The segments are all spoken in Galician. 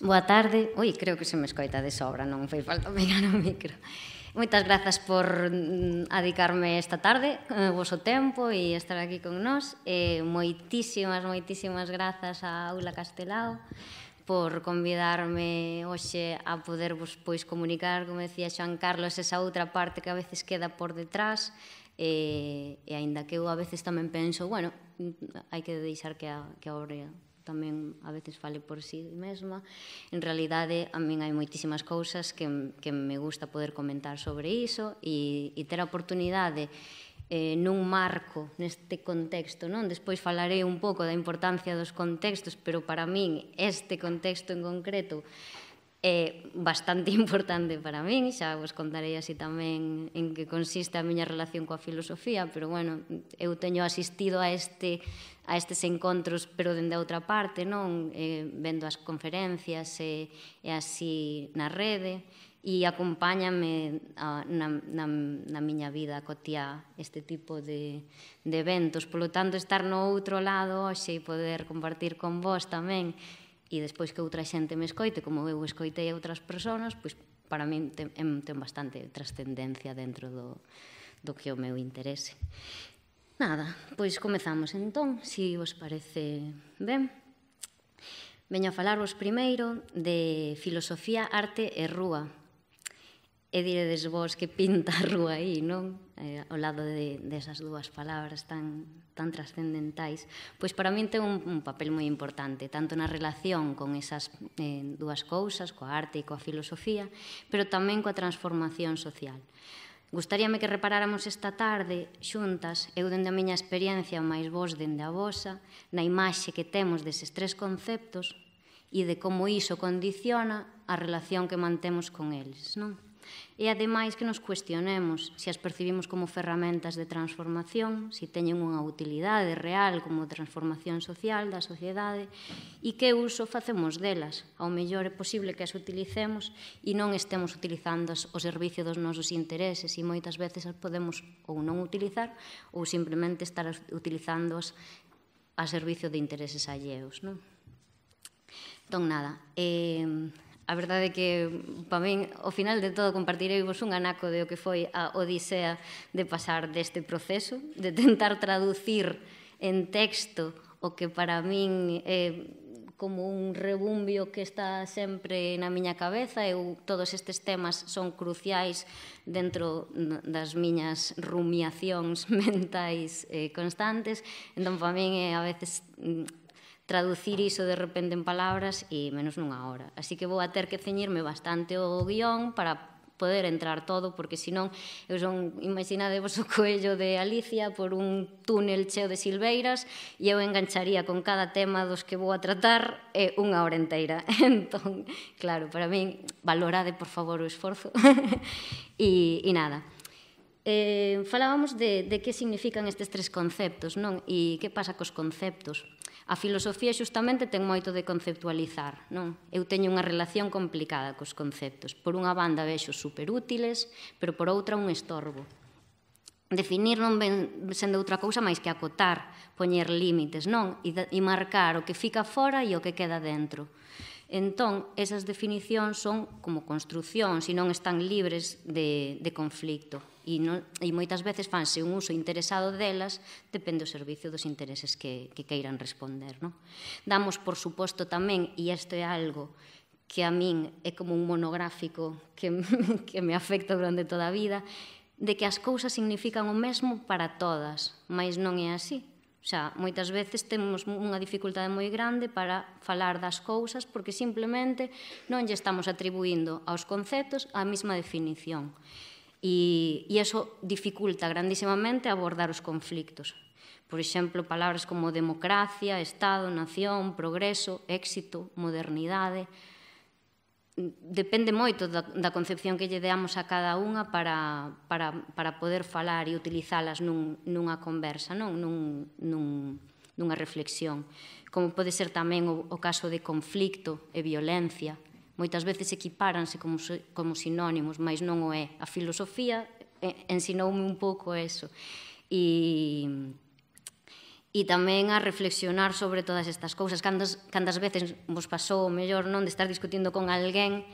Boa tarde. Ui, creo que se me escoita de sobra, non foi falta mirar o micro. Moitas grazas por mm, adicarme esta tarde eh, o voso tempo e estar aquí con nós. Eh, moitísimas, moitísimas grazas a Aula Castelao por convidarme hoxe a podervos pois comunicar, como decía Xoan Carlos, esa outra parte que a veces queda por detrás e, e aínda que eu a veces tamén penso, bueno, hai que deixar que a, que a obra tamén a veces fale por si sí mesma. En realidade, a min hai moitísimas cousas que, que me gusta poder comentar sobre iso e, e ter a oportunidade eh, nun marco neste contexto. Non? Despois falarei un pouco da importancia dos contextos, pero para min este contexto en concreto é bastante importante para min, xa vos contarei así tamén en que consiste a miña relación coa filosofía, pero bueno, eu teño asistido a este a estes encontros, pero dende a outra parte, non, eh, vendo as conferencias e, e así na rede e acompáñame a, na, na, na miña vida cotiá este tipo de, de eventos. Polo tanto, estar no outro lado hoxe e poder compartir con vos tamén e despois que outra xente me escoite, como eu escoitei a outras persoas, pois para min ten, ten bastante trascendencia dentro do, do que o meu interese. Nada, pois comezamos entón, se si parece ben. Veño a falarvos primeiro de filosofía, arte e rúa, E diredes vos que pinta a rúa aí, non? Eh, ao lado de, desas de dúas palabras tan, tan trascendentais. Pois para min ten un, un papel moi importante, tanto na relación con esas eh, dúas cousas, coa arte e coa filosofía, pero tamén coa transformación social. Gustaríame que reparáramos esta tarde, xuntas, eu dende a miña experiencia, máis vos dende a vosa, na imaxe que temos deses tres conceptos e de como iso condiciona a relación que mantemos con eles, non? E ademais que nos cuestionemos se as percibimos como ferramentas de transformación, se teñen unha utilidade real como transformación social da sociedade e que uso facemos delas. Ao mellor é posible que as utilicemos e non estemos utilizando o servicio dos nosos intereses e moitas veces as podemos ou non utilizar ou simplemente estar as a servicio de intereses alleos. Non? Entón, nada, eh, A verdade é que, para min, ao final de todo, compartirei vos un anaco de o que foi a odisea de pasar deste proceso, de tentar traducir en texto o que para min é como un rebumbio que está sempre na miña cabeza. Eu, todos estes temas son cruciais dentro das miñas rumiacións mentais eh, constantes. Entón, para min, é a veces mm, traducir iso de repente en palabras e menos nunha hora. Así que vou a ter que ceñirme bastante o guión para poder entrar todo, porque senón eu son, vos o coello de Alicia por un túnel cheo de silveiras e eu engancharía con cada tema dos que vou a tratar eh, unha hora enteira. entón, claro, para min, valorade, por favor, o esforzo. e, e nada, eh, falábamos de, de que significan estes tres conceptos, non? E que pasa cos conceptos? A filosofía xustamente ten moito de conceptualizar, non? Eu teño unha relación complicada cos conceptos. Por unha banda vexo superútiles, pero por outra un estorbo. Definir non ven sendo outra cousa máis que acotar, poñer límites, non? E, e marcar o que fica fora e o que queda dentro. Entón, esas definicións son como construcción, e non están libres de, de conflicto e, non, e moitas veces fanse un uso interesado delas depende do servicio dos intereses que, que queiran responder. Non? Damos, por suposto, tamén, e isto é algo que a min é como un monográfico que, que me afecta durante toda a vida, de que as cousas significan o mesmo para todas, mas non é así. O sea, moitas veces temos unha dificultade moi grande para falar das cousas porque simplemente non lle estamos atribuindo aos conceptos a mesma definición. E, e eso dificulta grandísimamente abordar os conflictos. Por exemplo, palabras como democracia, Estado, nación, progreso, éxito, modernidade... Depende moito da, da concepción que lle deamos a cada unha para, para, para poder falar e utilizalas nun, nunha conversa, non? Nun, nun, nunha reflexión. Como pode ser tamén o, o caso de conflicto e violencia, moitas veces equipáranse como, como sinónimos, mas non o é. A filosofía ensinoume un pouco eso. E, e tamén a reflexionar sobre todas estas cousas. Cantas, cantas veces vos pasou o mellor non de estar discutindo con alguén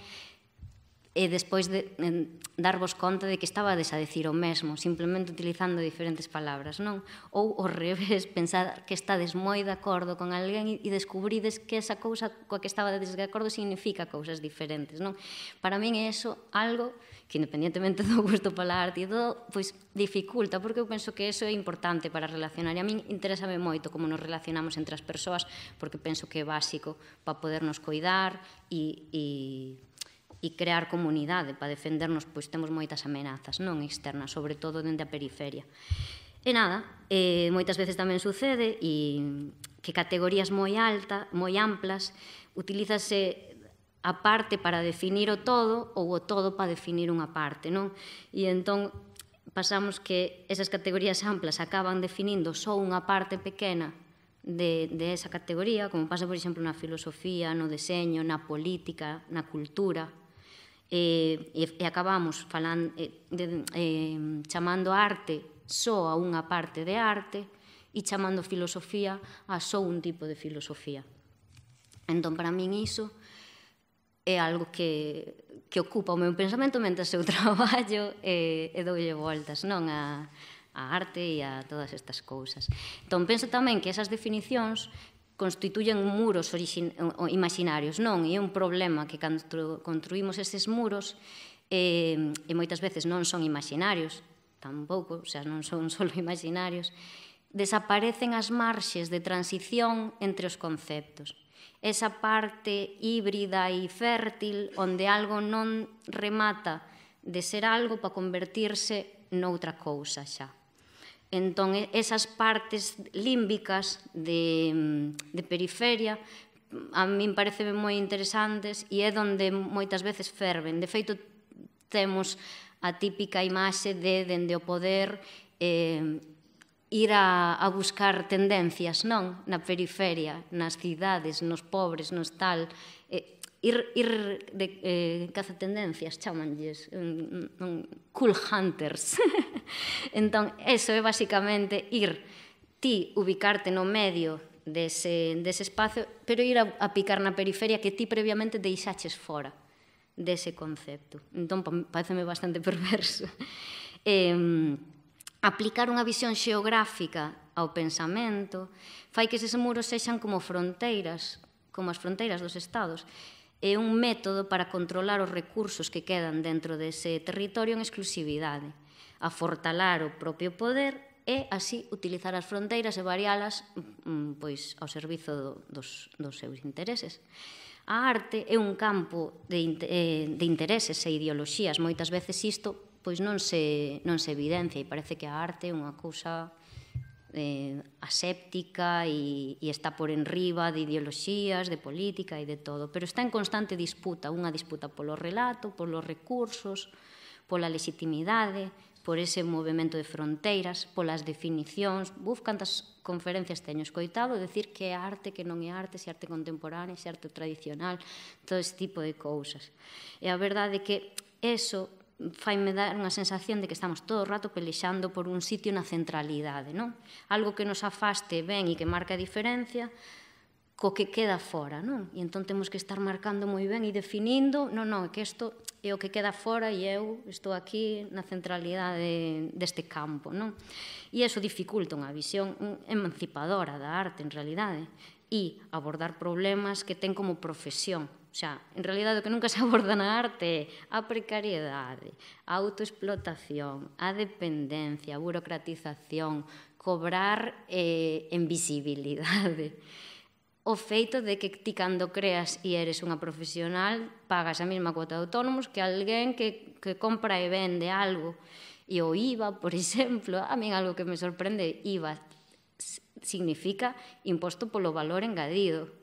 e despois de, en, darvos conta de que estaba a decir o mesmo, simplemente utilizando diferentes palabras, non? Ou ao revés, pensar que estades moi de acordo con alguén e descubrides que esa cousa coa que estaba de acordo significa cousas diferentes, non? Para min é eso algo que independentemente do gusto pola arte e todo, pois dificulta, porque eu penso que eso é importante para relacionar. E a min interésame moito como nos relacionamos entre as persoas, porque penso que é básico para podernos cuidar e, e e crear comunidade para defendernos, pois temos moitas amenazas, non externas, sobre todo dende a periferia. E nada, eh, moitas veces tamén sucede e que categorías moi alta, moi amplas, utilízase a parte para definir o todo ou o todo para definir unha parte, non? E entón pasamos que esas categorías amplas acaban definindo só unha parte pequena de, de esa categoría, como pasa, por exemplo, na filosofía, no deseño, na política, na cultura, eh, e, e acabamos falan, eh, de, eh, chamando arte só a unha parte de arte e chamando filosofía a só un tipo de filosofía. Entón, para min iso é algo que, que ocupa o meu pensamento mentre eu traballo e, e doulle voltas non a, a arte e a todas estas cousas. Entón, penso tamén que esas definicións constituyen muros imaginarios. Non, E é un problema que cando construímos estes muros eh, e moitas veces non son imaginarios, tampouco, o sea, non son solo imaginarios, desaparecen as marxes de transición entre os conceptos. Esa parte híbrida e fértil onde algo non remata de ser algo para convertirse noutra cousa xa. Entón, esas partes límbicas de, de periferia a min parece moi interesantes e é donde moitas veces ferven. De feito, temos a típica imaxe de dende o poder eh, ir a, a buscar tendencias, non? Na periferia, nas cidades, nos pobres, nos tal. Eh, ir, ir de, eh, cazatendencias, chamanlles, non, cool hunters. entón, eso é basicamente ir ti ubicarte no medio dese, dese espacio, pero ir a, a picar na periferia que ti previamente deixaches fora dese concepto. Entón, pareceme bastante perverso. Eh, aplicar unha visión xeográfica ao pensamento fai que eses muros sexan como fronteiras, como as fronteiras dos estados, é un método para controlar os recursos que quedan dentro dese territorio en exclusividade, afortalar o propio poder e así utilizar as fronteiras e variálas mm, mm, pois ao servizo do, dos, dos seus intereses. A arte é un campo de, eh, de intereses e ideoloxías, moitas veces isto pois non se, non se evidencia e parece que a arte é unha cousa eh, aséptica e, e está por enriba de ideoloxías, de política e de todo, pero está en constante disputa, unha disputa polo relato, polos recursos, pola legitimidade, por ese movimento de fronteiras, polas definicións, buf, cantas conferencias teño escoitado, decir que é arte, que non é arte, se arte contemporáneo, se arte tradicional, todo ese tipo de cousas. E a verdade é que eso faime dar unha sensación de que estamos todo o rato pelexando por un sitio na centralidade, non? Algo que nos afaste ben e que marca a diferencia co que queda fora, non? E entón temos que estar marcando moi ben e definindo, non, non, que isto é o que queda fora e eu estou aquí na centralidade deste campo, non? E iso dificulta unha visión emancipadora da arte, en realidade, e abordar problemas que ten como profesión, xa, en realidad o que nunca se aborda na arte é a precariedade, a autoexplotación, a dependencia, a burocratización, cobrar eh, en visibilidade. O feito de que ti cando creas e eres unha profesional pagas a mesma cuota de autónomos que alguén que, que compra e vende algo. E o IVA, por exemplo, a min algo que me sorprende, IVA significa imposto polo valor engadido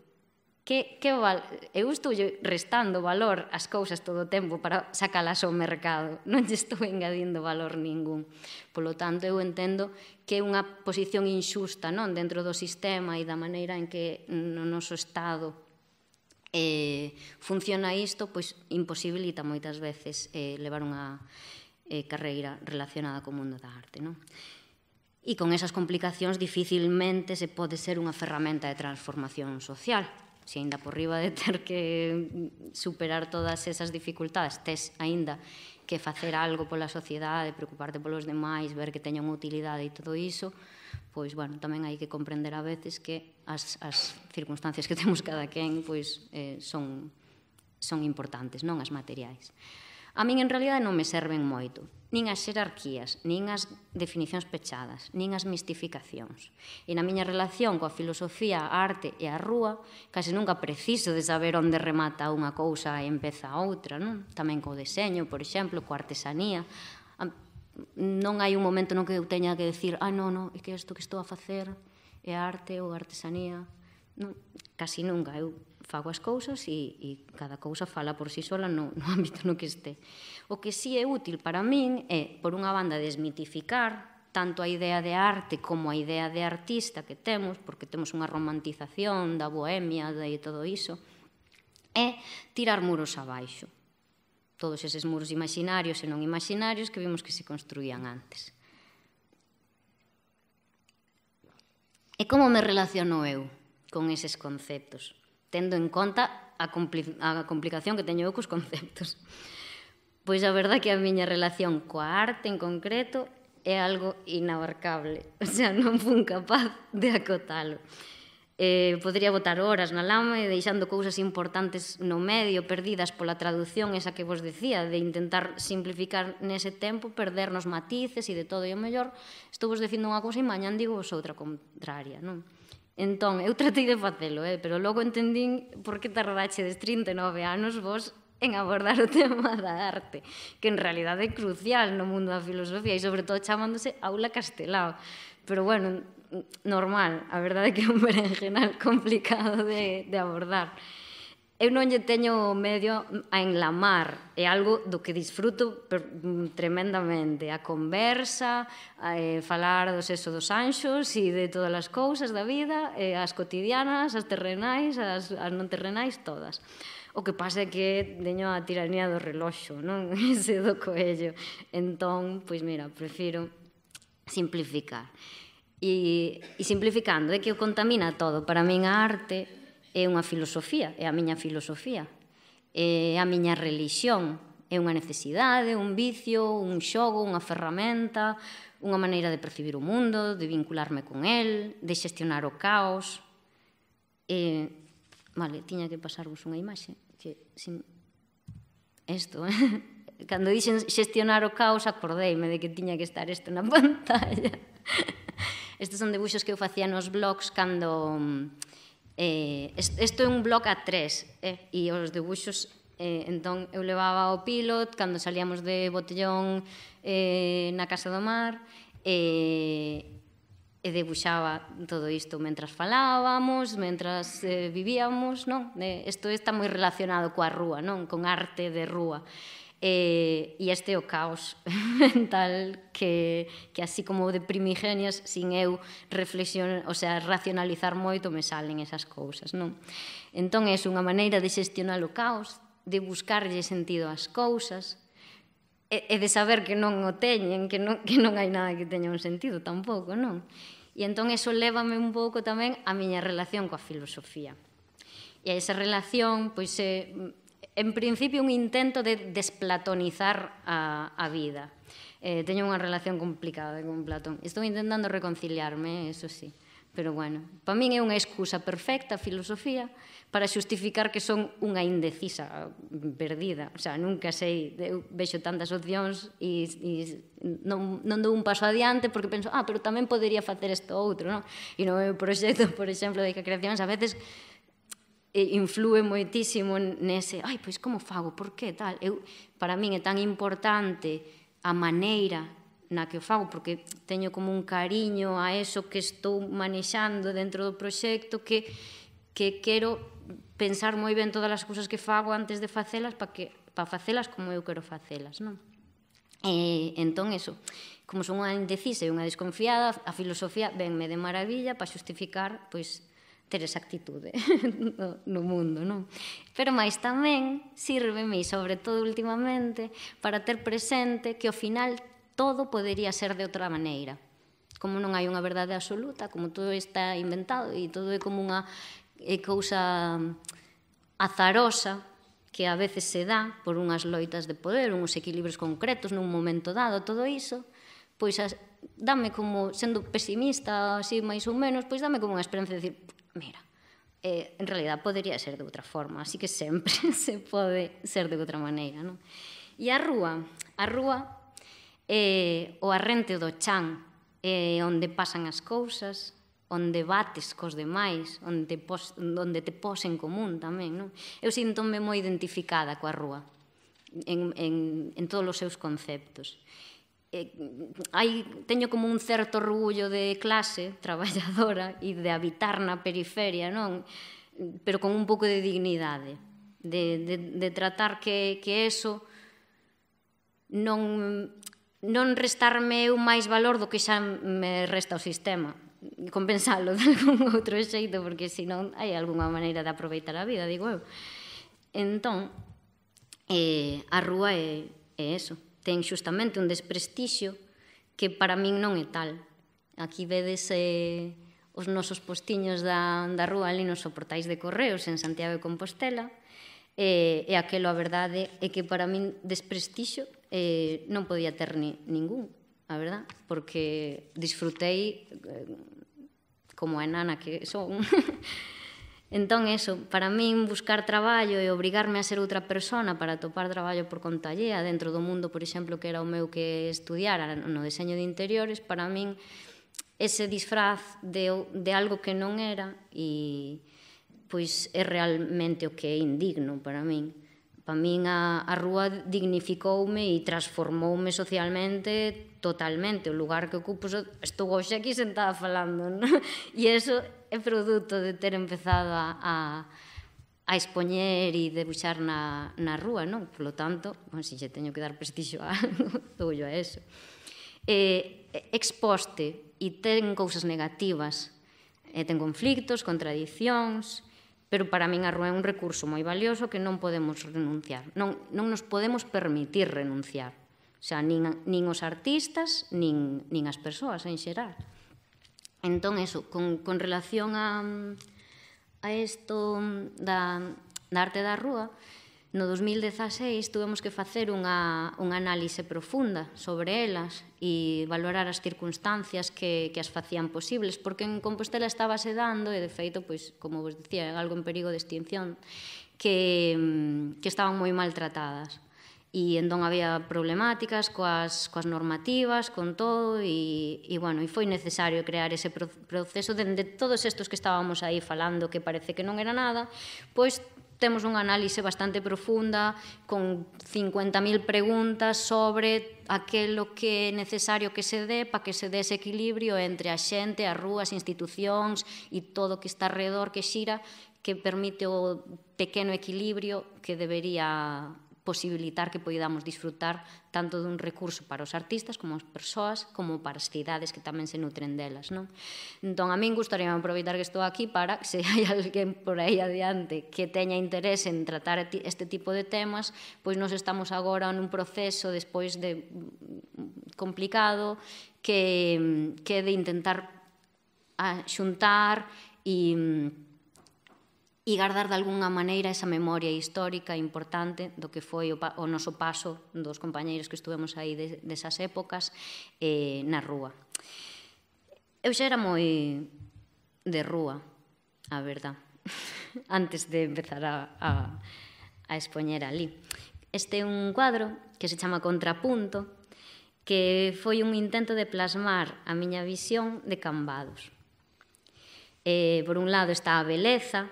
que, que val... eu estou restando valor ás cousas todo o tempo para sacalas ao mercado. Non lle estou engadindo valor ningún. Polo tanto, eu entendo que é unha posición inxusta non dentro do sistema e da maneira en que no noso Estado eh, funciona isto, pois imposibilita moitas veces eh, levar unha eh, carreira relacionada co mundo da arte. Non? E con esas complicacións dificilmente se pode ser unha ferramenta de transformación social se ainda por riba de ter que superar todas esas dificultades, tes aínda que facer algo pola sociedade, preocuparte polos demais, ver que teñan utilidade e todo iso, pois, bueno, tamén hai que comprender a veces que as, as circunstancias que temos cada quen pois, eh, son, son importantes, non as materiais. A min, en realidad, non me serven moito nin as xerarquías, nin as definicións pechadas, nin as mistificacións. E na miña relación coa filosofía, a arte e a rúa, case nunca preciso de saber onde remata unha cousa e empeza a outra, non? Tamén co deseño, por exemplo, coa artesanía, non hai un momento no que eu teña que decir, ah, non, non, é que isto que estou a facer é arte ou artesanía. Non, casi nunca, eu fago as cousas e, e cada cousa fala por si sí sola no, no ámbito no que este. O que sí é útil para min é, por unha banda, desmitificar tanto a idea de arte como a idea de artista que temos, porque temos unha romantización da bohemia e todo iso, é tirar muros abaixo. Todos eses muros imaginarios e non imaginarios que vimos que se construían antes. E como me relaciono eu con eses conceptos? tendo en conta a, compli a complicación que teño eu cos conceptos. Pois a verdade que a miña relación coa arte en concreto é algo inabarcable, o sea, non fun capaz de acotalo. Eh, podría botar horas na lama e deixando cousas importantes no medio, perdidas pola traducción esa que vos decía, de intentar simplificar nese tempo, perder nos matices e de todo, e o mellor estou vos dicindo unha cousa e mañan digo vos outra contraria, non? Entón, eu tratei de facelo, eh? pero logo entendín por que des 39 anos vos en abordar o tema da arte, que en realidad é crucial no mundo da filosofía e sobre todo chamándose aula castelao. Pero bueno, normal, a verdade é que é un berenjenal complicado de, de abordar eu non lle teño medio a enlamar, é algo do que disfruto mm, tremendamente, a conversa, a eh, falar do sexo dos anxos e de todas as cousas da vida, eh, as cotidianas, as terrenais, as, as non terrenais, todas. O que pasa é que teño a tiranía do reloxo, non? Ese do coello. Entón, pois mira, prefiro simplificar. E, e simplificando, é que o contamina todo. Para min a arte é unha filosofía, é a miña filosofía, é a miña religión, é unha necesidade, un vicio, un xogo, unha ferramenta, unha maneira de percibir o mundo, de vincularme con el, de xestionar o caos. E, vale, tiña que pasarvos unha imaxe, que sin isto, eh? Cando dixen xestionar o caos, acordeime de que tiña que estar isto na pantalla. Estes son debuxos que eu facía nos blogs cando Eh, isto é un blog a tres, eh, e os debuxos Eh, entón, eu levaba o pilot cando salíamos de botellón eh, na Casa do Mar eh, e debuxaba todo isto mentras falábamos, mentras eh, vivíamos, non? Eh, isto eh, está moi relacionado coa rúa, non? Con arte de rúa. E, eh, e este é o caos mental que, que así como de primigenias, sin eu reflexión, o sea, racionalizar moito, me salen esas cousas, non? Entón, é unha maneira de xestionar o caos, de buscarlle sentido ás cousas, e, e de saber que non o teñen, que non, que non hai nada que teña un sentido tampouco, non? E entón eso lévame un pouco tamén a miña relación coa filosofía. E a esa relación, pois, é, eh, en principio, un intento de desplatonizar a, a vida. Eh, teño unha relación complicada con Platón. Estou intentando reconciliarme, eso sí. Pero bueno, para min é unha excusa perfecta a filosofía para xustificar que son unha indecisa perdida. O sea, nunca sei, eu vexo tantas opcións e, e non, non dou un paso adiante porque penso, ah, pero tamén podería facer isto outro, non? E no meu proxecto, por exemplo, de creacións, a veces e influe moitísimo nese, ai, pois como fago, por que, tal. Eu, para min é tan importante a maneira na que o fago, porque teño como un cariño a eso que estou manexando dentro do proxecto, que, que quero pensar moi ben todas as cousas que fago antes de facelas para que para facelas como eu quero facelas, non? E, entón, eso, como son unha indecisa e unha desconfiada, a filosofía venme de maravilla para xustificar pois, ter esa actitude no, no mundo, non? Pero máis tamén sírveme, e sobre todo últimamente, para ter presente que ao final todo podería ser de outra maneira. Como non hai unha verdade absoluta, como todo está inventado e todo é como unha é cousa azarosa que a veces se dá por unhas loitas de poder, uns equilibrios concretos nun momento dado, todo iso, pois as, dame como, sendo pesimista así máis ou menos, pois dame como unha experiencia de decir, mira, eh, en realidad podería ser de outra forma, así que sempre se pode ser de outra maneira. Non? E a rúa, a rúa eh, o arrente do chan, eh, onde pasan as cousas, onde bates cos demais, onde, pos, onde te pos en común tamén. Non? Eu sinto moi identificada coa rúa, en, en, en todos os seus conceptos eh, hai, teño como un certo orgullo de clase traballadora e de habitar na periferia, non? Pero con un pouco de dignidade, de, de, de tratar que, que eso non, non restarme eu máis valor do que xa me resta o sistema compensalo de algún outro xeito porque senón hai algunha maneira de aproveitar a vida, digo eu. Entón, eh, a rúa é, é eso ten xustamente un desprestixio que para min non é tal. Aquí vedes eh, os nosos postiños da, da rúa ali nos soportais de correos en Santiago de Compostela eh, e aquelo a verdade é que para min desprestixo eh, non podía ter ni, ningún, a verdad, porque disfrutei eh, como a enana que son Entón, eso, para min buscar traballo e obrigarme a ser outra persona para topar traballo por conta dentro do mundo, por exemplo, que era o meu que estudiara no deseño de interiores, para min ese disfraz de, de algo que non era e pois é realmente o que é indigno para min. Para min a, a rúa dignificoume e transformoume socialmente totalmente. O lugar que ocupo, estou hoxe aquí sentada falando, non? E eso é produto de ter empezado a, a expoñer e debuxar na, na rúa, non? Por lo tanto, bon, se xe teño que dar prestixo a algo, doullo a eso. Eh, exposte e ten cousas negativas, eh, ten conflictos, contradicións, pero para min a rúa é un recurso moi valioso que non podemos renunciar. Non, non nos podemos permitir renunciar. O sea, nin, nin os artistas, nin, nin as persoas en xeral. Entón, eso, con, con relación a, a isto da, da arte da rúa, no 2016 tuvemos que facer unha, unha análise profunda sobre elas e valorar as circunstancias que, que as facían posibles, porque en Compostela estaba sedando, e de feito, pois, como vos dicía, algo en perigo de extinción, que, que estaban moi maltratadas e entón había problemáticas coas, coas normativas, con todo, e, e, bueno, e foi necesario crear ese proceso dende de todos estes que estábamos aí falando que parece que non era nada, pois temos unha análise bastante profunda con 50.000 preguntas sobre aquelo que é necesario que se dé para que se dé ese equilibrio entre a xente, as rúas, institucións e todo o que está alrededor que xira que permite o pequeno equilibrio que debería posibilitar que poidamos disfrutar tanto dun recurso para os artistas como as persoas, como para as cidades que tamén se nutren delas. Non? Entón, a min gustaría aproveitar que estou aquí para que se hai alguén por aí adiante que teña interés en tratar este tipo de temas, pois nos estamos agora nun proceso despois de mm, complicado que, que de intentar xuntar e mm, e gardar de algunha maneira esa memoria histórica importante do que foi o, o noso paso dos compañeiros que estuvemos aí de, desas épocas eh, na rúa. Eu xa era moi de rúa, a verdad, antes de empezar a, a, a expoñer ali. Este é un cuadro que se chama Contrapunto, que foi un intento de plasmar a miña visión de Cambados. Eh, por un lado está a beleza,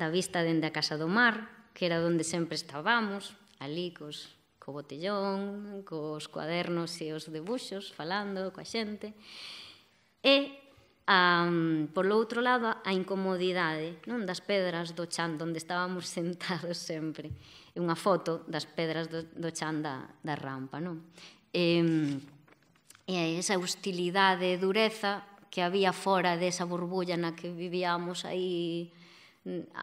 da vista dende a Casa do Mar, que era onde sempre estábamos, ali cos, co botellón, cos cuadernos e os debuxos, falando coa xente. E, um, polo outro lado, a incomodidade non das pedras do chan onde estábamos sentados sempre. E unha foto das pedras do, do chan da, da rampa. Non? E, e esa hostilidade e dureza que había fora desa burbulla na que vivíamos aí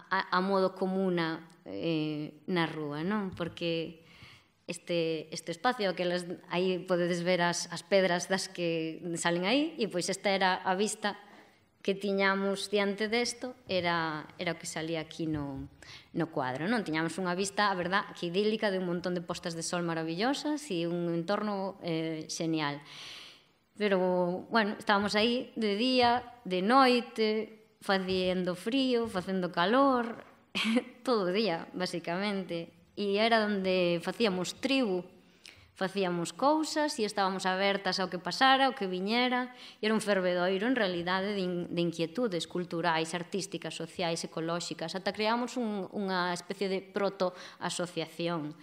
a, a modo comuna eh, na rúa, non? Porque este, este espacio, que las, aí podedes ver as, as pedras das que salen aí, e pois esta era a vista que tiñamos diante desto, era, era o que salía aquí no, no cuadro. Non tiñamos unha vista, a verdad, que idílica de un montón de postas de sol maravillosas e un entorno eh, genial. Pero, bueno, estábamos aí de día, de noite, facendo frío, facendo calor, todo o día, basicamente. E era onde facíamos tribu, facíamos cousas e estábamos abertas ao que pasara, ao que viñera, e era un fervedoiro en realidade de, in, de inquietudes culturais, artísticas, sociais, ecolóxicas, ata creamos un, unha especie de proto-asociación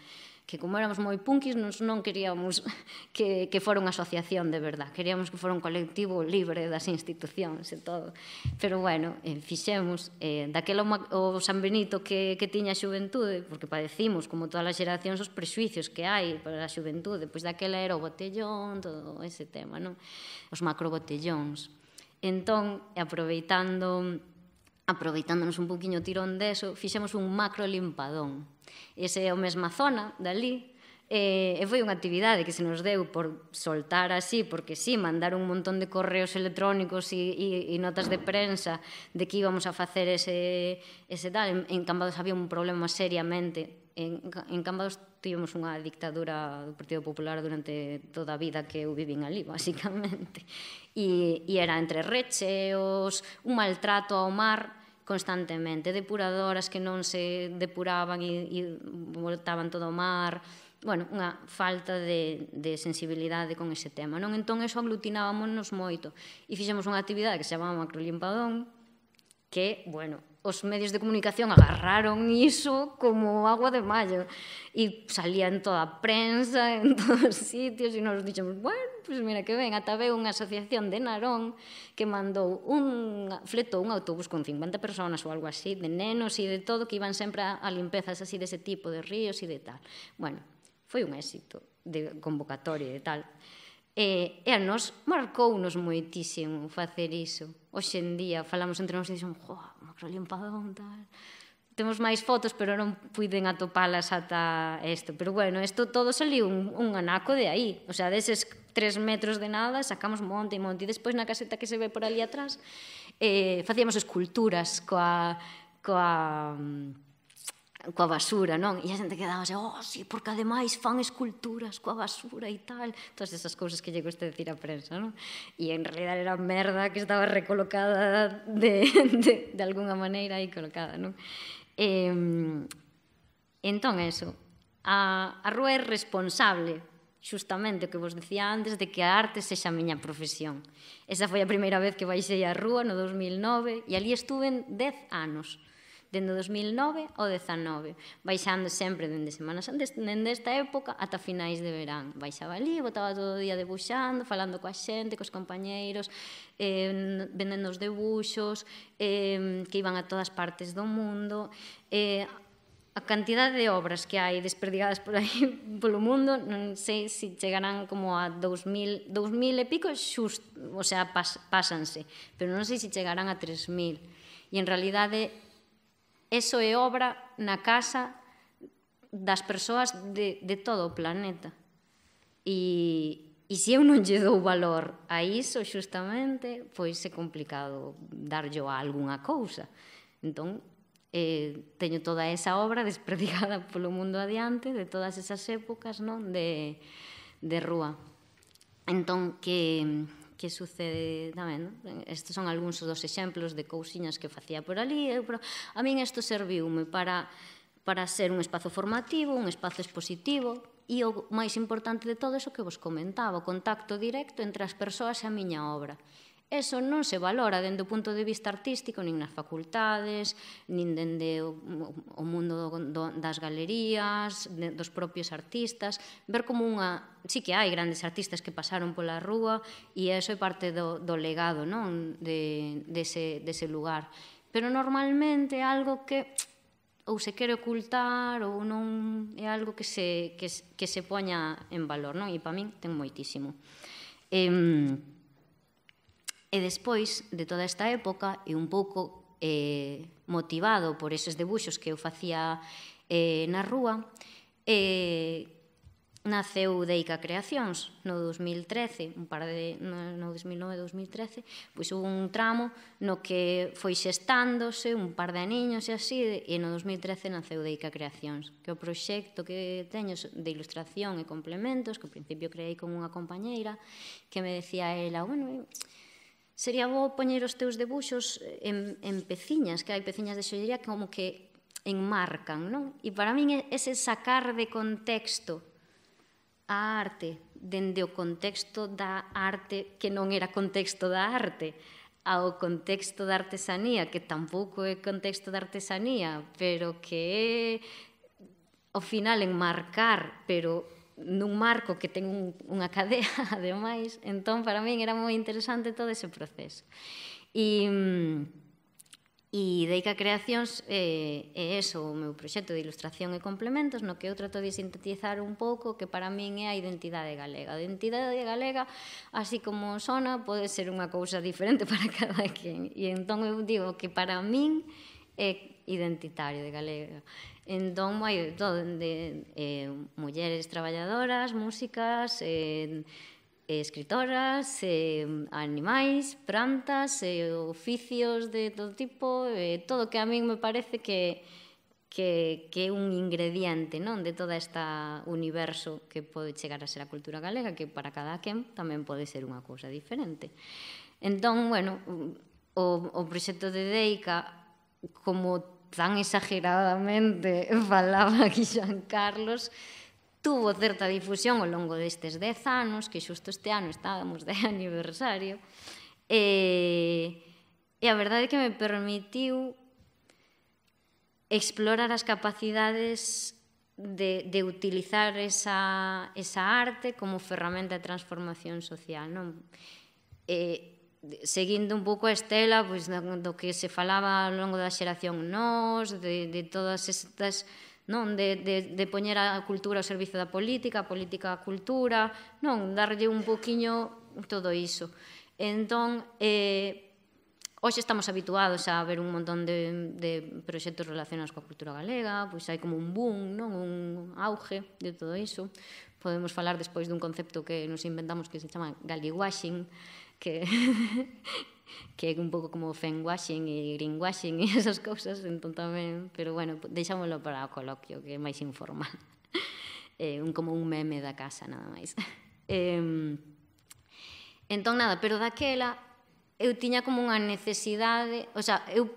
que como éramos moi punkis nos non queríamos que, que fora unha asociación de verdad, queríamos que fora un colectivo libre das institucións e todo. Pero bueno, eh, fixemos, eh, daquela o San Benito que, que tiña a xuventude, porque padecimos como todas as xeracións os prexuicios que hai para a xuventude, pois daquela era o botellón, todo ese tema, non? os macrobotellóns. Entón, aproveitando aproveitándonos un poquinho tirón deso, fixemos un macro limpadón Ese é o mesma zona dali, eh, e foi unha actividade que se nos deu por soltar así, porque sí, mandar un montón de correos electrónicos e, e, e notas de prensa de que íbamos a facer ese, ese tal. En, en Cambados había un problema seriamente. En, en Cambados tivemos unha dictadura do Partido Popular durante toda a vida que eu vivín ali, basicamente. E, e era entre recheos, un maltrato ao mar, constantemente, depuradoras que non se depuraban e, e voltaban todo o mar, bueno, unha falta de, de sensibilidade con ese tema. Non Entón, eso aglutinábamos moito e fixemos unha actividade que se chamaba macrolimpadón, que, bueno, os medios de comunicación agarraron iso como agua de mayo e salía en toda a prensa, en todos os sitios e nos dixemos, bueno, pois pues mira que ben, ata veo unha asociación de Narón que mandou un fletou un autobús con 50 personas ou algo así, de nenos e de todo que iban sempre a, limpezas así dese tipo de ríos e de tal. Bueno, foi un éxito de convocatoria e de tal. E, e a nos marcou nos moitísimo facer iso. Hoxe en día falamos entre nós e dixemos, jo, limpadón, tal. Temos máis fotos, pero non puiden atopalas ata isto. Pero bueno, isto todo saliu un, un anaco de aí. O sea, deses tres metros de nada, sacamos monte e monte. E despois na caseta que se ve por ali atrás, eh, facíamos esculturas coa, coa mm, coa basura, non? E a xente quedaba así, oh, sí, porque ademais fan esculturas coa basura e tal, todas esas cousas que lle gusta decir a prensa, non? E en realidad era merda que estaba recolocada de, de, de alguna maneira aí colocada, non? E, entón, eso, a, a rúa é responsable xustamente o que vos decía antes de que a arte sexa a miña profesión. Esa foi a primeira vez que baixei a rúa no 2009 e ali en 10 anos dende 2009 ao 19, baixando sempre dende semanas antes, dende esta época ata finais de verán. Baixaba ali, botaba todo o día debuxando, falando coa xente, cos compañeiros, eh, vendendo os debuxos, eh, que iban a todas partes do mundo. Eh, a cantidad de obras que hai desperdigadas por aí polo mundo, non sei se chegarán como a 2000, 2000 e pico, xust, o sea, pas, pásanse, pero non sei se chegarán a 3000. E en realidade eso é obra na casa das persoas de, de todo o planeta. E, e se eu non lle dou valor a iso, xustamente, pois é complicado darlle a algunha cousa. Entón, eh, teño toda esa obra desperdigada polo mundo adiante, de todas esas épocas, non? De, de rúa. Entón, que que sucede tamén. Non? Estes son algúns dos exemplos de cousiñas que facía por ali. Eu, pero a min isto serviume para, para ser un espazo formativo, un espazo expositivo, e o máis importante de todo é o que vos comentaba, o contacto directo entre as persoas e a miña obra. Eso non se valora dende o punto de vista artístico nin nas facultades, nin dende o, o mundo do, das galerías, de, dos propios artistas, ver como unha... Sí que hai grandes artistas que pasaron pola rúa e eso é parte do, do legado non? De, dese, dese lugar. Pero normalmente é algo que ou se quere ocultar ou non é algo que se, que, que se poña en valor, non? E para min ten moitísimo. Eh, E despois de toda esta época, e un pouco eh, motivado por eses debuxos que eu facía eh, na rúa, eh, naceu Deica Creacións no 2013, un par de no 2009-2013, pois un tramo no que foi xestándose un par de aniños e así, e no 2013 naceu Deica Creacións, que o proxecto que teño de ilustración e complementos, que ao principio creei con unha compañeira, que me decía ela, bueno, eu, sería bo poñer os teus debuxos eh, en, en peciñas, que hai peciñas de xollería que como que enmarcan, non? E para min ese sacar de contexto a arte, dende o contexto da arte que non era contexto da arte, ao contexto da artesanía, que tampouco é contexto da artesanía, pero que é ao final enmarcar, pero nun marco que ten un, unha cadea, ademais, entón para min era moi interesante todo ese proceso. E, e mm, Deica Creacións eh, é eso, o meu proxecto de ilustración e complementos, no que eu trato de sintetizar un pouco que para min é a identidade galega. A identidade galega, así como sona, pode ser unha cousa diferente para cada quen. E entón eu digo que para min eh, identitario de galega. Entón, moi, todo, de, eh, mulleres traballadoras, músicas, eh, eh, escritoras, eh, animais, plantas, eh, oficios de todo tipo, eh, todo que a min me parece que que, que é un ingrediente non de toda esta universo que pode chegar a ser a cultura galega, que para cada quen tamén pode ser unha cousa diferente. Entón, bueno, o, o proxecto de Deica como tan exageradamente falaba aquí Xan Carlos, tuvo certa difusión ao longo destes 10 anos, que xusto este ano estábamos de aniversario, e, e a verdade é que me permitiu explorar as capacidades de, de utilizar esa, esa arte como ferramenta de transformación social. Non? E, seguindo un pouco a estela pois, do, do que se falaba ao longo da xeración nós, de, de todas estas non de, de, de poñer a cultura ao servizo da política, a política a cultura, non, darlle un poquiño todo iso. Entón, eh, Hoxe estamos habituados a ver un montón de, de proxectos relacionados coa cultura galega, pois hai como un boom, non un auge de todo iso. Podemos falar despois dun concepto que nos inventamos que se chama galiguaxing, que que é un pouco como fanwashing e greenwashing e esas cousas, entón tamén, pero bueno, deixámoslo para o coloquio, que é máis informal. Eh, un como un meme da casa, nada máis. Eh, entón, nada, pero daquela eu tiña como unha necesidade, o sea, eu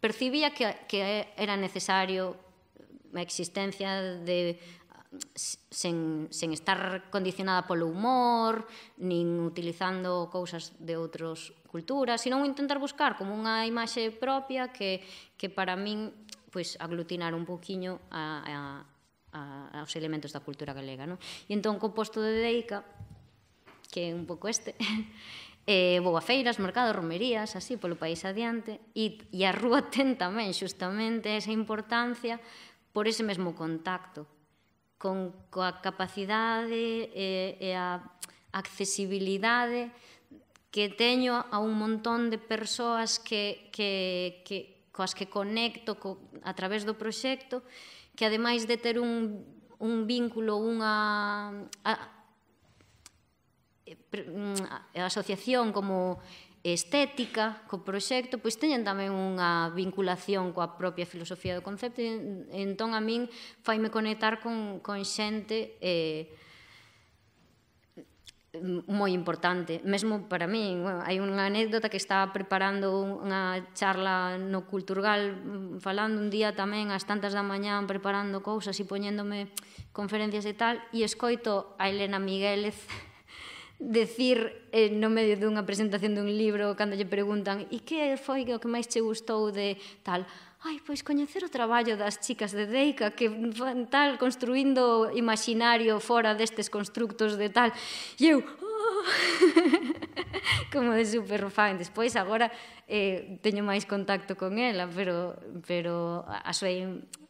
percibía que, que era necesario a existencia de sen, sen estar condicionada polo humor, nin utilizando cousas de outros culturas, sino intentar buscar como unha imaxe propia que, que para min pois, aglutinar un poquinho a, a, a, aos elementos da cultura galega. Non? E entón, co posto de Deica, que é un pouco este, eh, vou a feiras, mercados, romerías, así polo país adiante, e, e a rúa ten tamén xustamente esa importancia por ese mesmo contacto con coa capacidade e, e a accesibilidade que teño a un montón de persoas que, que, que coas que conecto co, a través do proxecto que ademais de ter un, un vínculo, unha a, a, mm, a asociación como estética co proxecto, pois teñen tamén unha vinculación coa propia filosofía do concepto, e entón a min faime conectar con, con xente eh, moi importante, mesmo para min. Bueno, hai unha anécdota que estaba preparando unha charla no Culturgal, mm, falando un día tamén ás tantas da mañán preparando cousas e poñéndome conferencias e tal, e escoito a Elena Migueles, decir eh, no medio dunha presentación dun libro cando lle preguntan e que foi o que máis che gustou de tal ai, pois coñecer o traballo das chicas de Deica que van tal construindo imaginario fora destes constructos de tal e eu oh! como de super fan. Despois, agora, eh, teño máis contacto con ela, pero, pero a súa,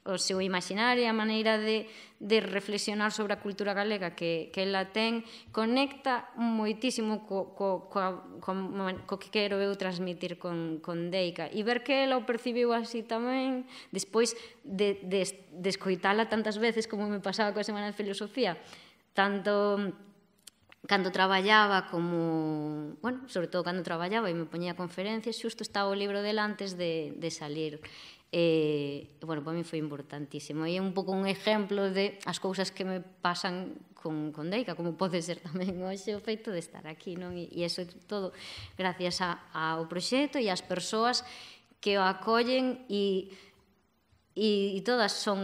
o seu imaginario e a maneira de, de reflexionar sobre a cultura galega que, que ela ten conecta moitísimo co, co, co, co, co que quero eu transmitir con, con Deica e ver que ela o percibiu así tamén despois de, de, de escoitala tantas veces como me pasaba coa Semana de Filosofía tanto cando traballaba como, bueno, sobre todo cando traballaba e me poñía conferencias, xusto estaba o libro del antes de, de salir. Eh, bueno, para mí foi importantísimo. E é un pouco un exemplo de as cousas que me pasan con, con Deica, como pode ser tamén hoxe o feito de estar aquí, non? E, e eso é todo gracias a, ao proxecto e ás persoas que o acollen e e, e todas son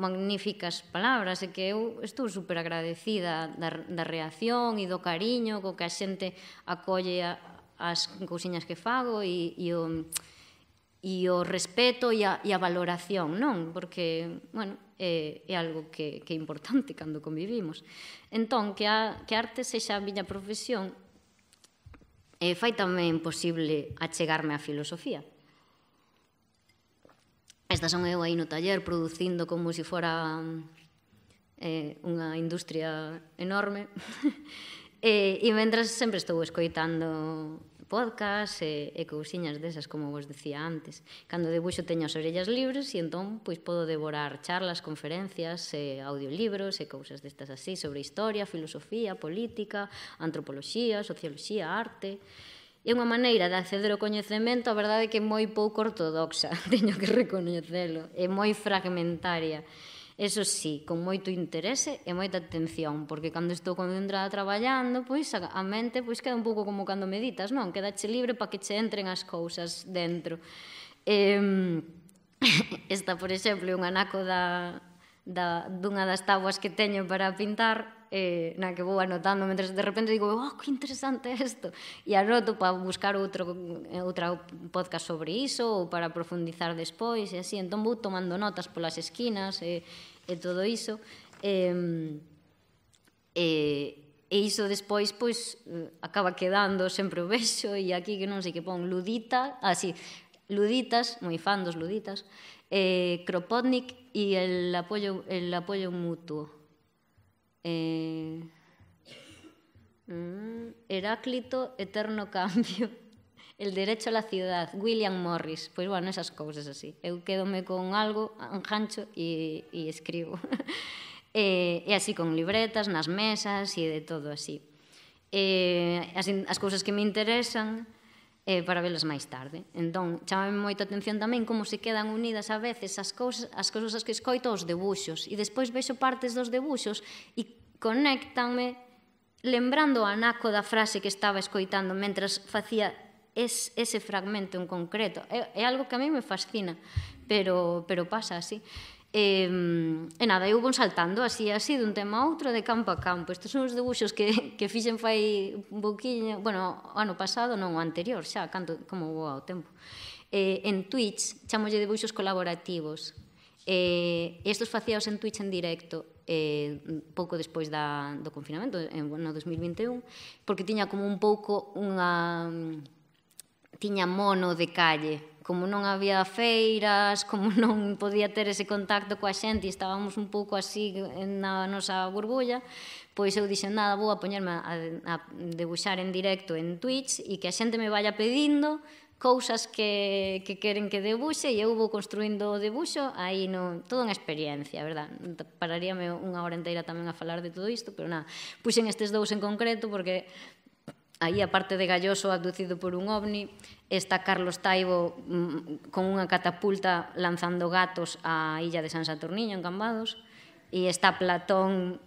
magníficas palabras e que eu estou super agradecida da, da reacción e do cariño co que a xente acolle a, as cousiñas que fago e, e o e o respeto e a, e a valoración, non? Porque, bueno, é, é algo que, que é importante cando convivimos. Entón, que a, que a arte sexa a miña profesión eh, fai tamén posible achegarme á filosofía. Esta son eu aí no taller producindo como se fora eh, unha industria enorme. e, e mentras sempre estou escoitando podcast e, e cousiñas desas, como vos decía antes. Cando debuxo teño as orellas libres e entón pois podo devorar charlas, conferencias, e audiolibros e cousas destas así sobre historia, filosofía, política, antropoloxía, socioloxía, arte é unha maneira de acceder ao coñecemento, a verdade é que é moi pouco ortodoxa, teño que recoñecelo, é moi fragmentaria. Eso sí, con moito interese e moita atención, porque cando estou concentrada traballando, pois a mente pois queda un pouco como cando meditas, non? Quedache libre para que che entren as cousas dentro. Eh, esta, por exemplo, é un anaco da, da, dunha das tabuas que teño para pintar eh, na que vou anotando mentre de repente digo, oh, que interesante isto e anoto para buscar outro, outra podcast sobre iso ou para profundizar despois e así, entón vou tomando notas polas esquinas e, e todo iso e, e, e iso despois pois acaba quedando sempre o vexo e aquí que non sei que pon ludita así, ah, luditas, moi fan dos luditas eh, Kropotnik y el apoyo, el apoyo mutuo. Eh, mm, Heráclito, Eterno Cambio, El Derecho a la Ciudad, William Morris. Pois, bueno, esas cousas así. Eu quedome con algo, un gancho, e, e escribo. e, eh, e así con libretas, nas mesas e de todo así. E, eh, as, as cousas que me interesan eh, para velas máis tarde. Entón, chamame moita atención tamén como se quedan unidas a veces as cousas, as cousas que escoito aos debuxos e despois vexo partes dos debuxos e conéctanme lembrando a Naco da frase que estaba escoitando mentras facía es, ese fragmento en concreto. É, é algo que a mí me fascina, pero, pero pasa así. E, e nada, eu vou saltando así, así dun tema a outro de campo a campo. Estes son os debuxos que, que fixen fai un boquiño, bueno, ano pasado, non, o anterior, xa, canto, como vou ao tempo. E, en Twitch, chamolle debuxos colaborativos. E, estes facíaos en Twitch en directo, eh, pouco despois da, do confinamento, en, no 2021, porque tiña como un pouco unha... tiña mono de calle, como non había feiras, como non podía ter ese contacto coa xente e estábamos un pouco así na nosa burbulla, pois eu dixen, nada, vou a poñerme a, a debuxar en directo en Twitch e que a xente me vaya pedindo cousas que, que queren que debuxe e eu vou construindo o debuxo aí no, todo unha experiencia, verdad? Pararíame unha hora inteira tamén a falar de todo isto, pero nada, puxen estes dous en concreto porque Aí, a parte de Galloso, abducido por un ovni, está Carlos Taibo mm, con unha catapulta lanzando gatos á illa de San Saturniño, en Cambados, e está Platón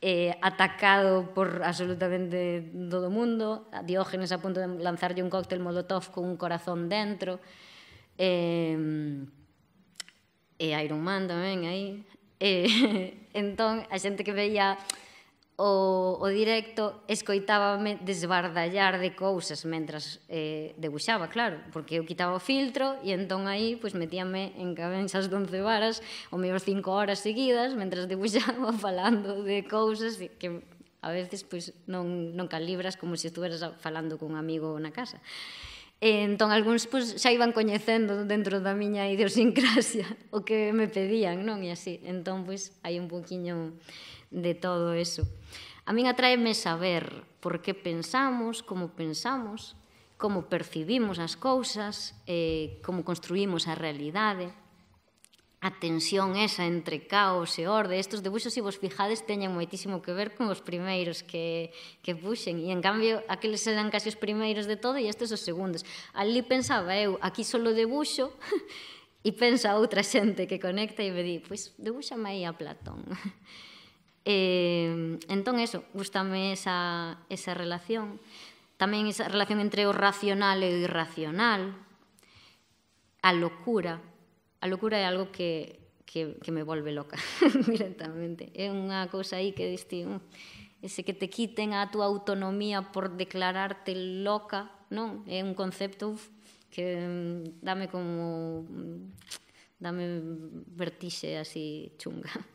eh, atacado por absolutamente todo o mundo, Diógenes a punto de lanzarlle un cóctel molotov con un corazón dentro, eh, e Iron Man tamén aí. Eh, entón, a xente que veía o, o directo escoitábame desbardallar de cousas mentras eh, debuxaba, claro, porque eu quitaba o filtro e entón aí pois, metíame en cabenxas donce varas ou mellor 5 horas seguidas mentras debuxaba falando de cousas que a veces pois, non, non calibras como se estuveras falando cun amigo na casa. E, entón, algúns pois, xa iban coñecendo dentro da miña idiosincrasia o que me pedían, non? E así. Entón, pois, hai un poquinho de todo eso. A min atraeme saber por que pensamos, como pensamos, como percibimos as cousas, eh, como construímos a realidade, a tensión esa entre caos e orde. Estos debuxos, se vos fijades, teñen moitísimo que ver con os primeiros que, que puxen. E, en cambio, aqueles eran casi os primeiros de todo e estes os segundos. Ali pensaba eu, aquí solo debuxo, e pensa outra xente que conecta e me di, pois, pues, debuxame aí a Platón. Eh, entón, eso, gustame esa, esa relación. Tamén esa relación entre o racional e o irracional. A locura. A locura é algo que, que, que me volve loca directamente. É unha cousa aí que diste, Uh, ese que te quiten a túa autonomía por declararte loca, non? É un concepto uf, que mm, dame como mm, dame vertixe así chunga.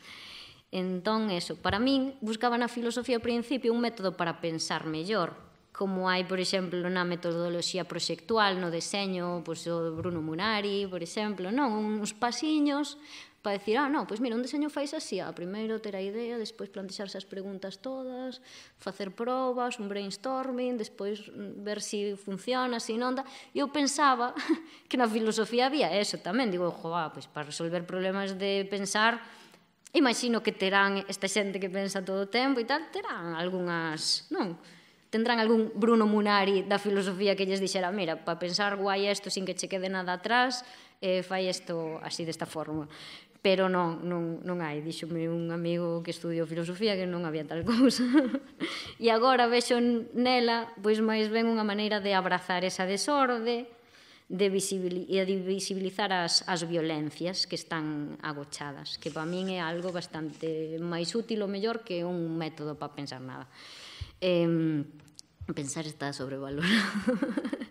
Entón, eso, para min, buscaba na filosofía ao principio un método para pensar mellor, como hai, por exemplo, na metodoloxía proxectual, no deseño, pois, o Bruno Munari, por exemplo, non? Uns pasiños para decir, ah, non, pois mira, un deseño fais así, a ah, primeiro ter a idea, despois plantexarse as preguntas todas, facer probas, un brainstorming, despois mm, ver se si funciona, se si non da. Eu pensaba que na filosofía había eso tamén, digo, joa, ah, pois para resolver problemas de pensar, Imagino que terán esta xente que pensa todo o tempo e tal, terán algunhas, non? Tendrán algún Bruno Munari da filosofía que lles dixera, mira, para pensar guai isto sin que che quede nada atrás, eh, fai isto así desta forma. Pero non, non, non hai, Dixome un amigo que estudiou filosofía que non había tal cousa. e agora vexo nela, pois máis ben unha maneira de abrazar esa desorde, de, de visibilizar as, as violencias que están agochadas, que para min é algo bastante máis útil o mellor que un método para pensar nada. Eh, pensar está sobrevalorado.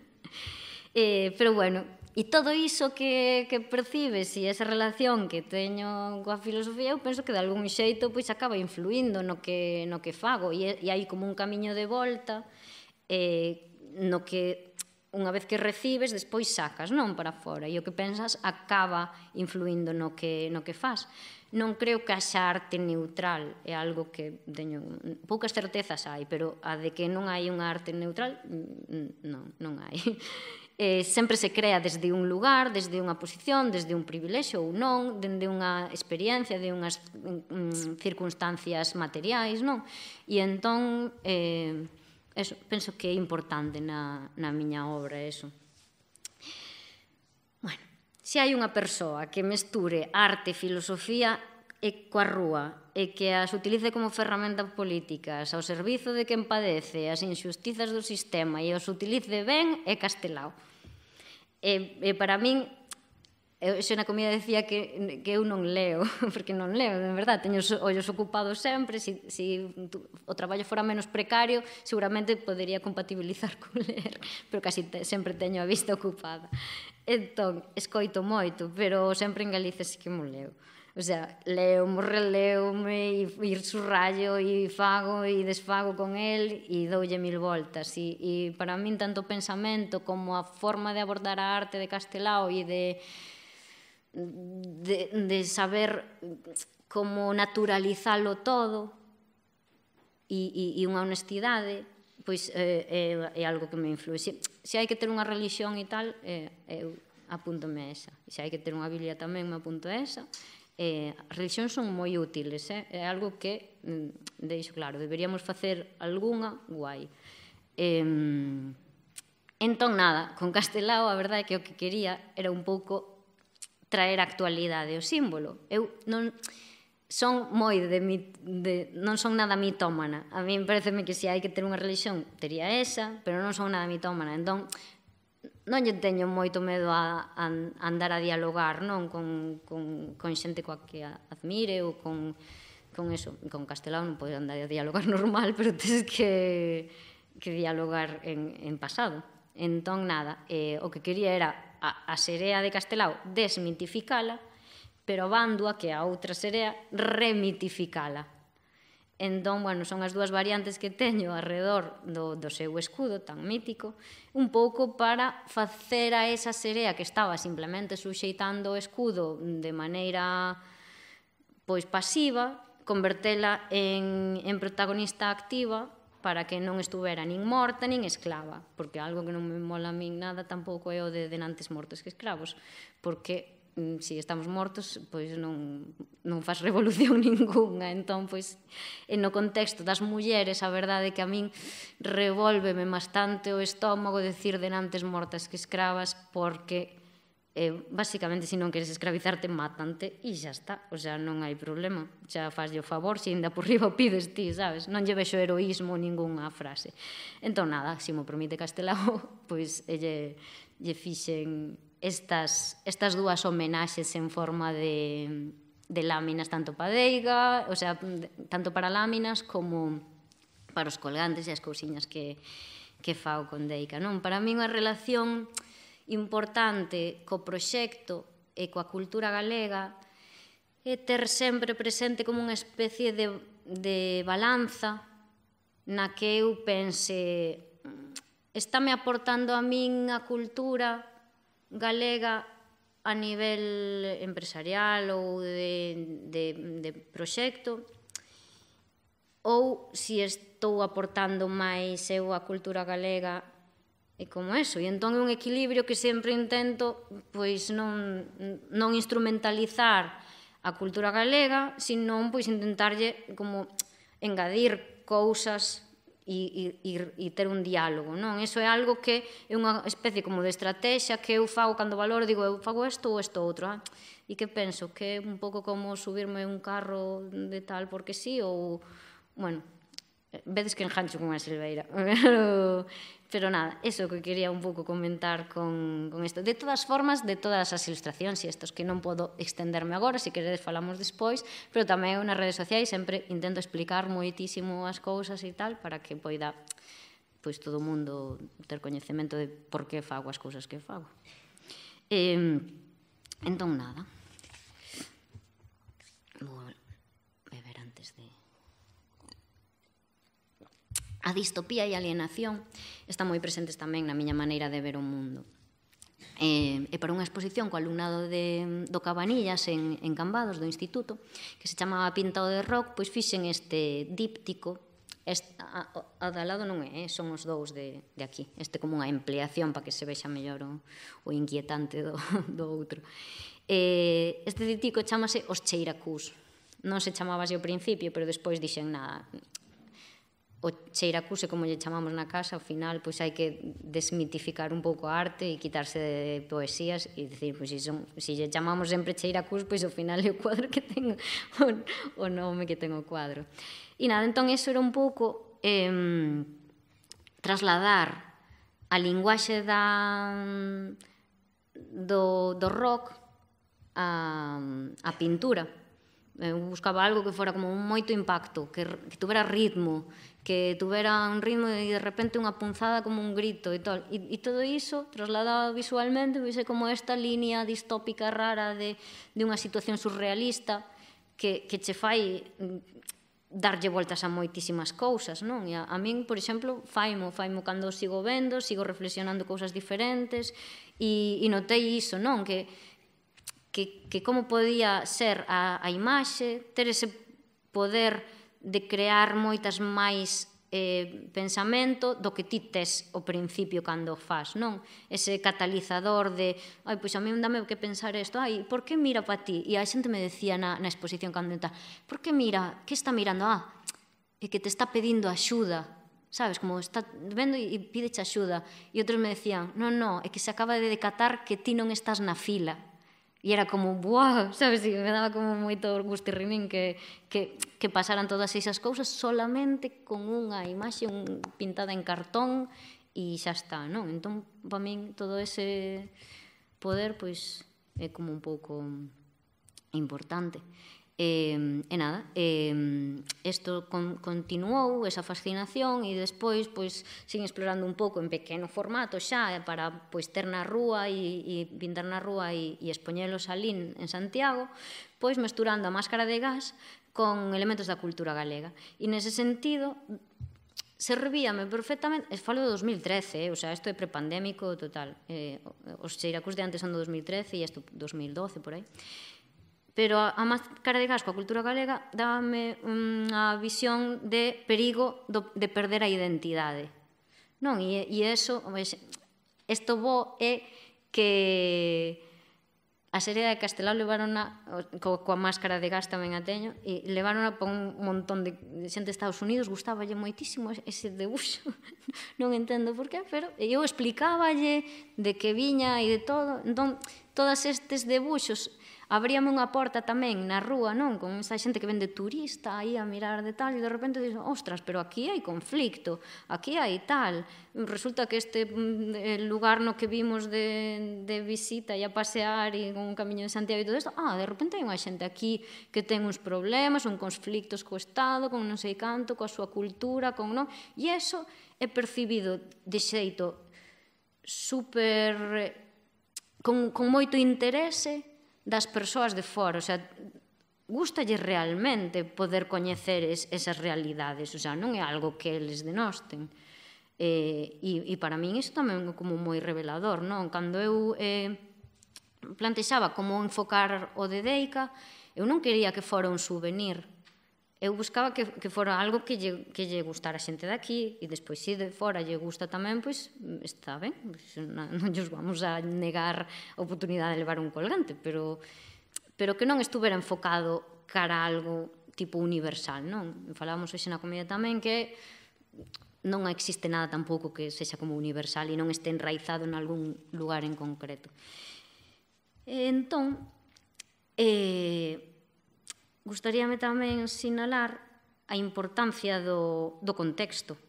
eh, pero bueno, E todo iso que, que percibes e esa relación que teño coa filosofía, eu penso que de algún xeito pois acaba influindo no que, no que fago e, e hai como un camiño de volta eh, no que unha vez que recibes, despois sacas, non para fora, e o que pensas acaba influindo no que, no que faz. Non creo que haxa arte neutral, é algo que teño poucas certezas hai, pero a de que non hai unha arte neutral, mm, non, non hai. Eh, sempre se crea desde un lugar, desde unha posición, desde un privilexio ou non, dende unha experiencia, de unhas mm, circunstancias materiais, non? E entón, eh, eso, penso que é importante na, na miña obra eso. Bueno, se hai unha persoa que mesture arte e filosofía e coa rúa e que as utilice como ferramentas políticas ao servizo de quen padece as injustizas do sistema e os utilice ben é castelao. E, e para min Eu xe na comida decía que, que eu non leo, porque non leo, de verdade, teño os ollos ocupados sempre, se si, si tu, o traballo fora menos precario, seguramente podería compatibilizar con ler, pero casi te, sempre teño a vista ocupada. Entón, escoito moito, pero sempre en Galicia sí que mo leo. O sea, leo mo releo-me, e ir surrallo, e fago e desfago con el, e doulle mil voltas. E, e para min tanto o pensamento como a forma de abordar a arte de Castelao e de de, de saber como naturalizalo todo e, e, e unha honestidade pois eh, é, eh, é algo que me influe. Se, se hai que ter unha religión e tal, eh, eu apúntome a esa. se hai que ter unha Biblia tamén, me apunto a esa. Eh, as religións son moi útiles, eh? é algo que, mm, deixo claro, deberíamos facer algunha guai. Eh, entón, nada, con Castelao, a verdade é que o que quería era un pouco traer actualidade o símbolo. Eu non son moi de, mi, de non son nada mitómana. A mí pareceme que se hai que ter unha religión, tería esa, pero non son nada mitómana. Entón, non lle teño moito medo a, a andar a dialogar, non, con, con, con xente coa que admire ou con con eso, con castelao non podes andar a dialogar normal, pero tens que que dialogar en, en pasado. Entón, nada, eh, o que quería era a, a serea de Castelao desmitificala, pero Bandua, que a outra serea, remitificala. Entón, bueno, son as dúas variantes que teño alrededor do, do seu escudo tan mítico, un pouco para facer a esa serea que estaba simplemente suxeitando o escudo de maneira pois pasiva, convertela en, en protagonista activa para que non estuvera nin morta nin esclava, porque algo que non me mola a min nada tampouco é o de denantes mortos que esclavos, porque se mm, si estamos mortos, pois non, non faz revolución ningunha. Entón, pois, no contexto das mulleres, a verdade é que a min revolveme bastante o estómago decir denantes mortas que escravas, porque e eh, basicamente se non queres escravizarte matante e xa está, o sea, non hai problema xa faz o favor, se ainda por riba o pides ti, sabes, non lle vexo heroísmo ningunha frase, entón nada se mo permite Castelao pois lle, lle fixen estas, estas dúas homenaxes en forma de, de láminas tanto para deiga, o sea, tanto para láminas como para os colgantes e as cousiñas que, que fao con deica, non? Para min unha relación importante co proxecto e coa cultura galega é ter sempre presente como unha especie de, de balanza na que eu pense mm, estáme aportando a min a cultura galega a nivel empresarial ou de, de, de proxecto ou se si estou aportando máis eu a cultura galega é como eso, e entón é un equilibrio que sempre intento pois non, non instrumentalizar a cultura galega, senón pois intentarlle como engadir cousas e, e, e ter un diálogo, non? Eso é algo que é unha especie como de estrategia que eu fago cando valoro, digo, eu fago isto ou isto outro, ah? e que penso que é un pouco como subirme un carro de tal porque sí ou, bueno, vedes que enxancho con a Silveira, Pero nada, eso que quería un pouco comentar con, con isto. De todas formas, de todas as ilustracións e estos que non podo extenderme agora, se queredes falamos despois, pero tamén nas redes sociais sempre intento explicar moitísimo as cousas e tal para que poida pois todo o mundo ter coñecemento de por que fago as cousas que fago. Eh, entón, nada. Bueno. A distopía e a alienación están moi presentes tamén na miña maneira de ver o mundo. E, e para unha exposición co alumnado de, do Cabanillas en, en Cambados, do Instituto, que se chamaba Pintado de Rock, pois fixen este díptico Este, a, a da lado non é, eh, son os dous de, de aquí. Este como unha ampliación para que se vexa mellor o, o inquietante do, do outro. Eh, este díptico chamase Os Cheiracús. Non se chamaba así ao principio, pero despois dixen nada, o cheiracuse, como lle chamamos na casa, ao final pois hai que desmitificar un pouco a arte e quitarse de poesías e dicir, pois se, son, se lle chamamos sempre cheiracuse, pois ao final é o cuadro que ten o, o nome que ten o cuadro. E nada, entón eso era un pouco eh, trasladar a linguaxe da do, do rock a, a pintura. Eu buscaba algo que fora como un moito impacto, que, que tuvera ritmo, que tuvera un ritmo e de repente unha punzada como un grito e tal. E, e todo iso trasladado visualmente vise como esta línea distópica rara de, de unha situación surrealista que, que che fai mm, darlle voltas a moitísimas cousas, non? E a, a min, por exemplo, faimo, faimo cando sigo vendo, sigo reflexionando cousas diferentes e, e notei iso, non? Que, que, que como podía ser a, a imaxe, ter ese poder de crear moitas máis eh, pensamento do que ti tes o principio cando o faz, non? Ese catalizador de, ai, pois a mí dame o que pensar isto, ai, por que mira para ti? E a xente me decía na, na exposición cando entra, por que mira? Que está mirando? Ah, é que te está pedindo axuda, sabes, como está vendo e xa axuda. E outros me decían, non, non, é que se acaba de decatar que ti non estás na fila. E era como, buah, sabes, e me daba como moito orgullo rinín que, que, que pasaran todas esas cousas solamente con unha imaxe un, pintada en cartón e xa está, non? Entón, para min, todo ese poder, pois, é como un pouco importante. E, eh, e nada, isto eh, esto con, continuou, esa fascinación, e despois, pois, sin explorando un pouco en pequeno formato xa, para pois, ter na rúa e, e pintar na rúa e, e expoñelos alín en Santiago, pois mesturando a máscara de gas con elementos da cultura galega. E nese sentido, servíame perfectamente, es falo de 2013, eh? o sea, isto é prepandémico total. Eh, os xeiracús de antes son do 2013 e isto 2012 por aí pero a, a máscara de gas coa cultura galega dábame unha visión de perigo do, de perder a identidade. Non, e, e eso, isto bo é que a serie de Castelao levaron a, co, coa máscara de gas tamén a teño e levaron a pon un montón de, de xente de Estados Unidos gustaballe moitísimo ese debuxo non entendo por qué pero eu explicáballe de que viña e de todo entón todas estes debuxos abríame unha porta tamén na rúa, non? Con esa xente que vende turista aí a mirar de tal, e de repente dixo, ostras, pero aquí hai conflicto, aquí hai tal. Resulta que este mm, lugar no que vimos de, de visita e a pasear e con un camiño de Santiago e todo isto, ah, de repente hai unha xente aquí que ten uns problemas, un conflictos co Estado, con non sei canto, coa súa cultura, con non... E eso é percibido de xeito super eh, con, con moito interese das persoas de fora, o sea, gustalle realmente poder coñecer es, esas realidades, o sea, non é algo que eles denosten. Eh, e, e para min isto tamén é como moi revelador, non? Cando eu eh, plantexaba como enfocar o de Deica, eu non quería que fora un souvenir, eu buscaba que, que fora algo que lle, que lle gustara a xente daqui e despois se de fora lle gusta tamén, pois está ben, pois, non, non nos vamos a negar a oportunidade de levar un colgante, pero pero que non estuvera enfocado cara a algo tipo universal, non? Falábamos hoxe na comida tamén que non existe nada tampouco que sexa como universal e non este enraizado en algún lugar en concreto. E entón, eh, gustaríame tamén sinalar a importancia do, do contexto.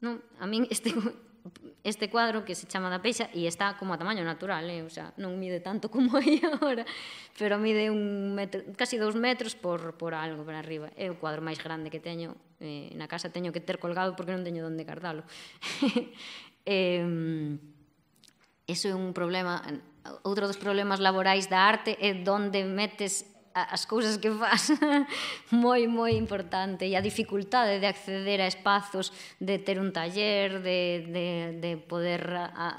Non? A min este, este cuadro que se chama da peixa e está como a tamaño natural, eh? o sea, non mide tanto como aí agora, pero mide un metro, casi dous metros por, por algo para arriba. É o cuadro máis grande que teño eh, na casa, teño que ter colgado porque non teño onde cardalo. eh, eso é un problema, outro dos problemas laborais da arte é donde metes as cousas que faz moi moi importante e a dificultade de acceder a espazos, de ter un taller, de, de, de poder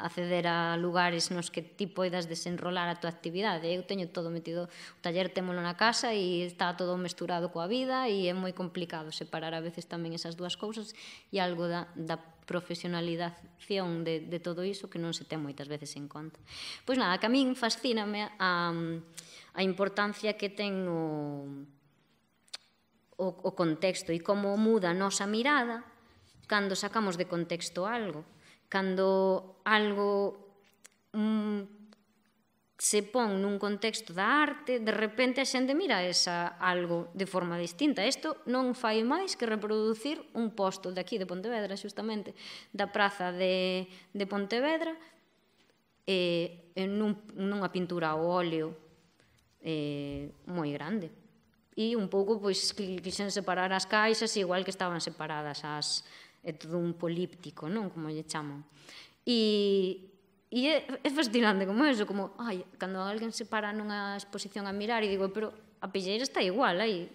acceder a lugares nos que ti poidas desenrolar a tua actividade. Eu teño todo metido, o taller temolo na casa e está todo mesturado coa vida e é moi complicado separar a veces tamén esas dúas cousas e algo da, da profesionalización de, de todo iso que non se ten moitas veces en conta. Pois nada, que a min fascíname a, a importancia que ten o, o, o contexto e como muda a nosa mirada cando sacamos de contexto algo, cando algo mm, se pon nun contexto da arte, de repente a xente mira esa algo de forma distinta. Isto non fai máis que reproducir un posto de aquí, de Pontevedra, justamente, da praza de, de Pontevedra, e, eh, e nun, nunha pintura ao óleo eh, moi grande. E un pouco pois quixen separar as caixas igual que estaban separadas as é todo un políptico, non, como lle chaman. E E é, é fascinante como eso, como, ai, cando alguén se para nunha exposición a mirar e digo, pero a pilleira está igual, aí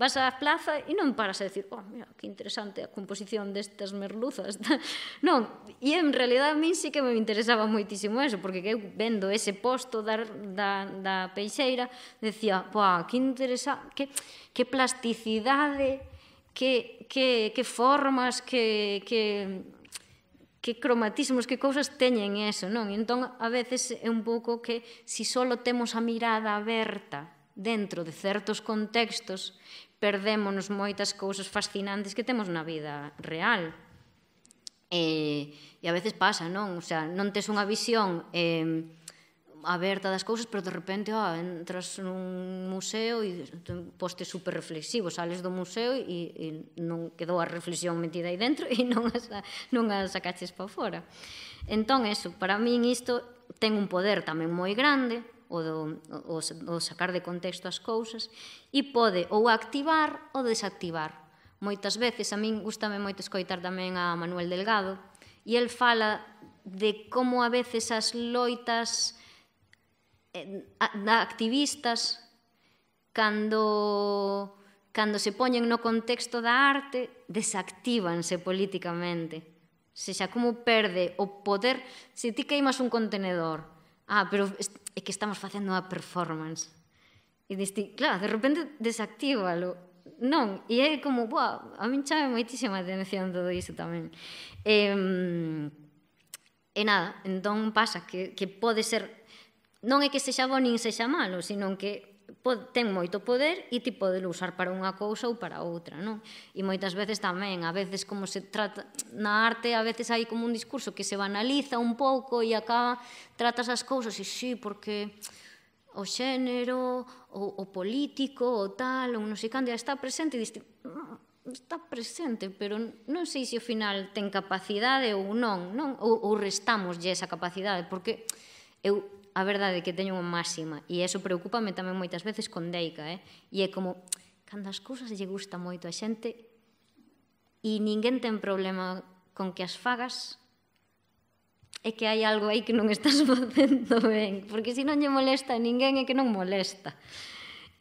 vas á plaza e non paras a decir, oh, mira, que interesante a composición destas merluzas. non, e en realidad a min sí que me interesaba moitísimo eso, porque eu vendo ese posto da, da, da peixeira, decía, pua, que interesa, que, que plasticidade, que, que, que formas, que, que, que cromatismos, que cousas teñen eso, non? E Entón, a veces é un pouco que si solo temos a mirada aberta dentro de certos contextos, perdémonos moitas cousas fascinantes que temos na vida real. E, e a veces pasa, non? O sea, non tes unha visión eh, aberta das cousas, pero de repente ah, entras nun museo e poste super reflexivo, sales do museo e, e non quedou a reflexión metida aí dentro e non a, non a sacaches para fora. Entón, eso, para min isto ten un poder tamén moi grande, o, do, o, o sacar de contexto as cousas, e pode ou activar ou desactivar. Moitas veces, a min gustame moito escoitar tamén a Manuel Delgado, e el fala de como a veces as loitas eh, da activistas cando cando se poñen no contexto da arte, desactívanse políticamente. Se xa como perde o poder, se ti queimas un contenedor, ah, pero é que estamos facendo unha performance. E diste, claro, de repente desactívalo. Non, e é como, boa, a min chame moitísima atención todo iso tamén. E, e nada, entón pasa que, que pode ser non é que sexa bo nin sexa malo, sino que ten moito poder e ti podelo usar para unha cousa ou para outra, non? E moitas veces tamén, a veces como se trata na arte, a veces hai como un discurso que se banaliza un pouco e acaba tratas as cousas e sí, porque o xénero, o, o político, o tal, ou non sei cando, está presente e diste, mm, está presente, pero non sei se ao final ten capacidade ou non, non? Ou, ou restamos esa capacidade, porque eu a verdade que teño unha máxima e eso preocúpame tamén moitas veces con Deica, eh? E é como cando as cousas lle gusta moito a xente e ninguén ten problema con que as fagas, é que hai algo aí que non estás facendo ben, porque se non lle molesta a ninguén é que non molesta.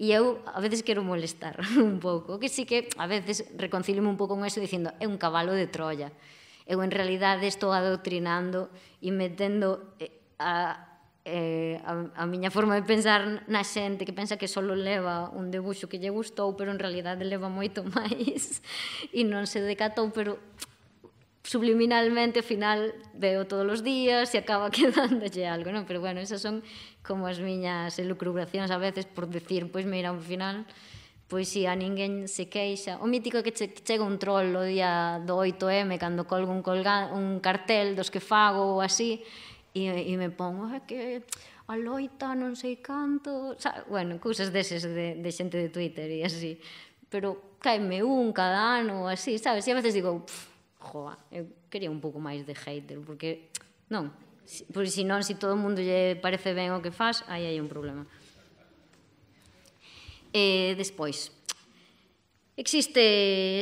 E eu a veces quero molestar un pouco, que sí que a veces reconcilio un pouco con eso dicindo, é un cabalo de Troia eu en realidade estou adoctrinando e metendo eh, a, eh, a, a miña forma de pensar na xente que pensa que só leva un debuxo que lle gustou, pero en realidad leva moito máis e non se decatou, pero subliminalmente ao final veo todos os días e acaba quedándolle algo, non? Pero bueno, esas son como as miñas elucubracións a veces por decir, pois mira, ao final pois si a ninguén se queixa. O mítico que che, que chega un troll o día do 8M cando colgo un, colga, un cartel dos que fago ou así, e, e me pongo a que a loita non sei canto, o sea, bueno, cousas deses de, de xente de Twitter e así, pero caeme un cada ano así, sabes? E a veces digo, joa, eu quería un pouco máis de hater, porque non, si, porque non, se si todo o mundo lle parece ben o que faz, aí hai un problema. E despois, existe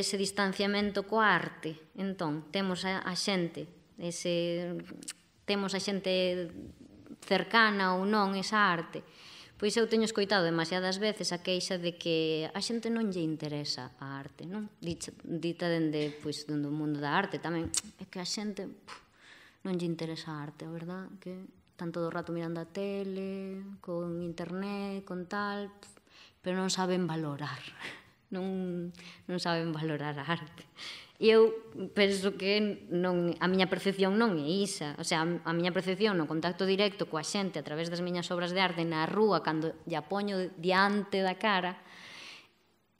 ese distanciamento coa arte, entón, temos a, a xente, ese temos a xente cercana ou non esa arte, pois eu teño escoitado demasiadas veces a queixa de que a xente non lle interesa a arte, non? Dita, dita dende, pois, dende o mundo da arte tamén, é que a xente puf, non lle interesa a arte, a verdad? Que están todo o rato mirando a tele, con internet, con tal, puf, pero non saben valorar, non, non saben valorar a arte eu penso que non, a miña percepción non é isa. O sea, a miña percepción no contacto directo coa xente a través das miñas obras de arte na rúa, cando lla poño diante da cara,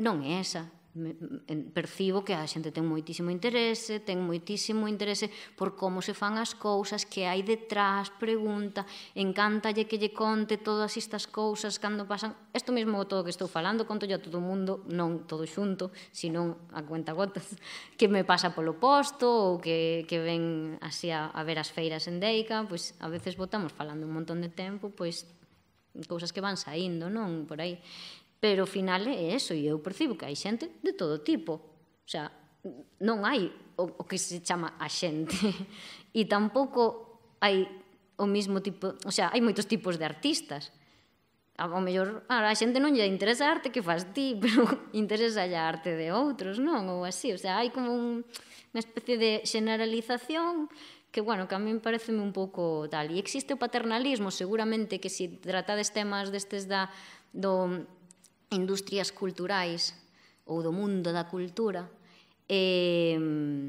non é esa percibo que a xente ten moitísimo interese, ten moitísimo interese por como se fan as cousas, que hai detrás, pregunta, encántalle que lle conte todas estas cousas cando pasan. Isto mesmo todo que estou falando, conto a todo o mundo, non todo xunto, senón a cuenta gotas, que me pasa polo posto ou que, que ven así a, a ver as feiras en Deica, pois a veces botamos falando un montón de tempo, pois cousas que van saindo, non? Por aí. Pero ao final é eso, e eu percibo que hai xente de todo tipo. O sea, non hai o, o que se chama a xente. E tampouco hai o mismo tipo, o sea, hai moitos tipos de artistas. Ao mellor, a xente non lle interesa a arte que faz ti, pero interesa a arte de outros, non? Ou así, o sea, hai como un, unha especie de generalización que, bueno, que a min parece un pouco tal. E existe o paternalismo, seguramente, que se si tratades temas destes da, do, industrias culturais ou do mundo da cultura. E, mm,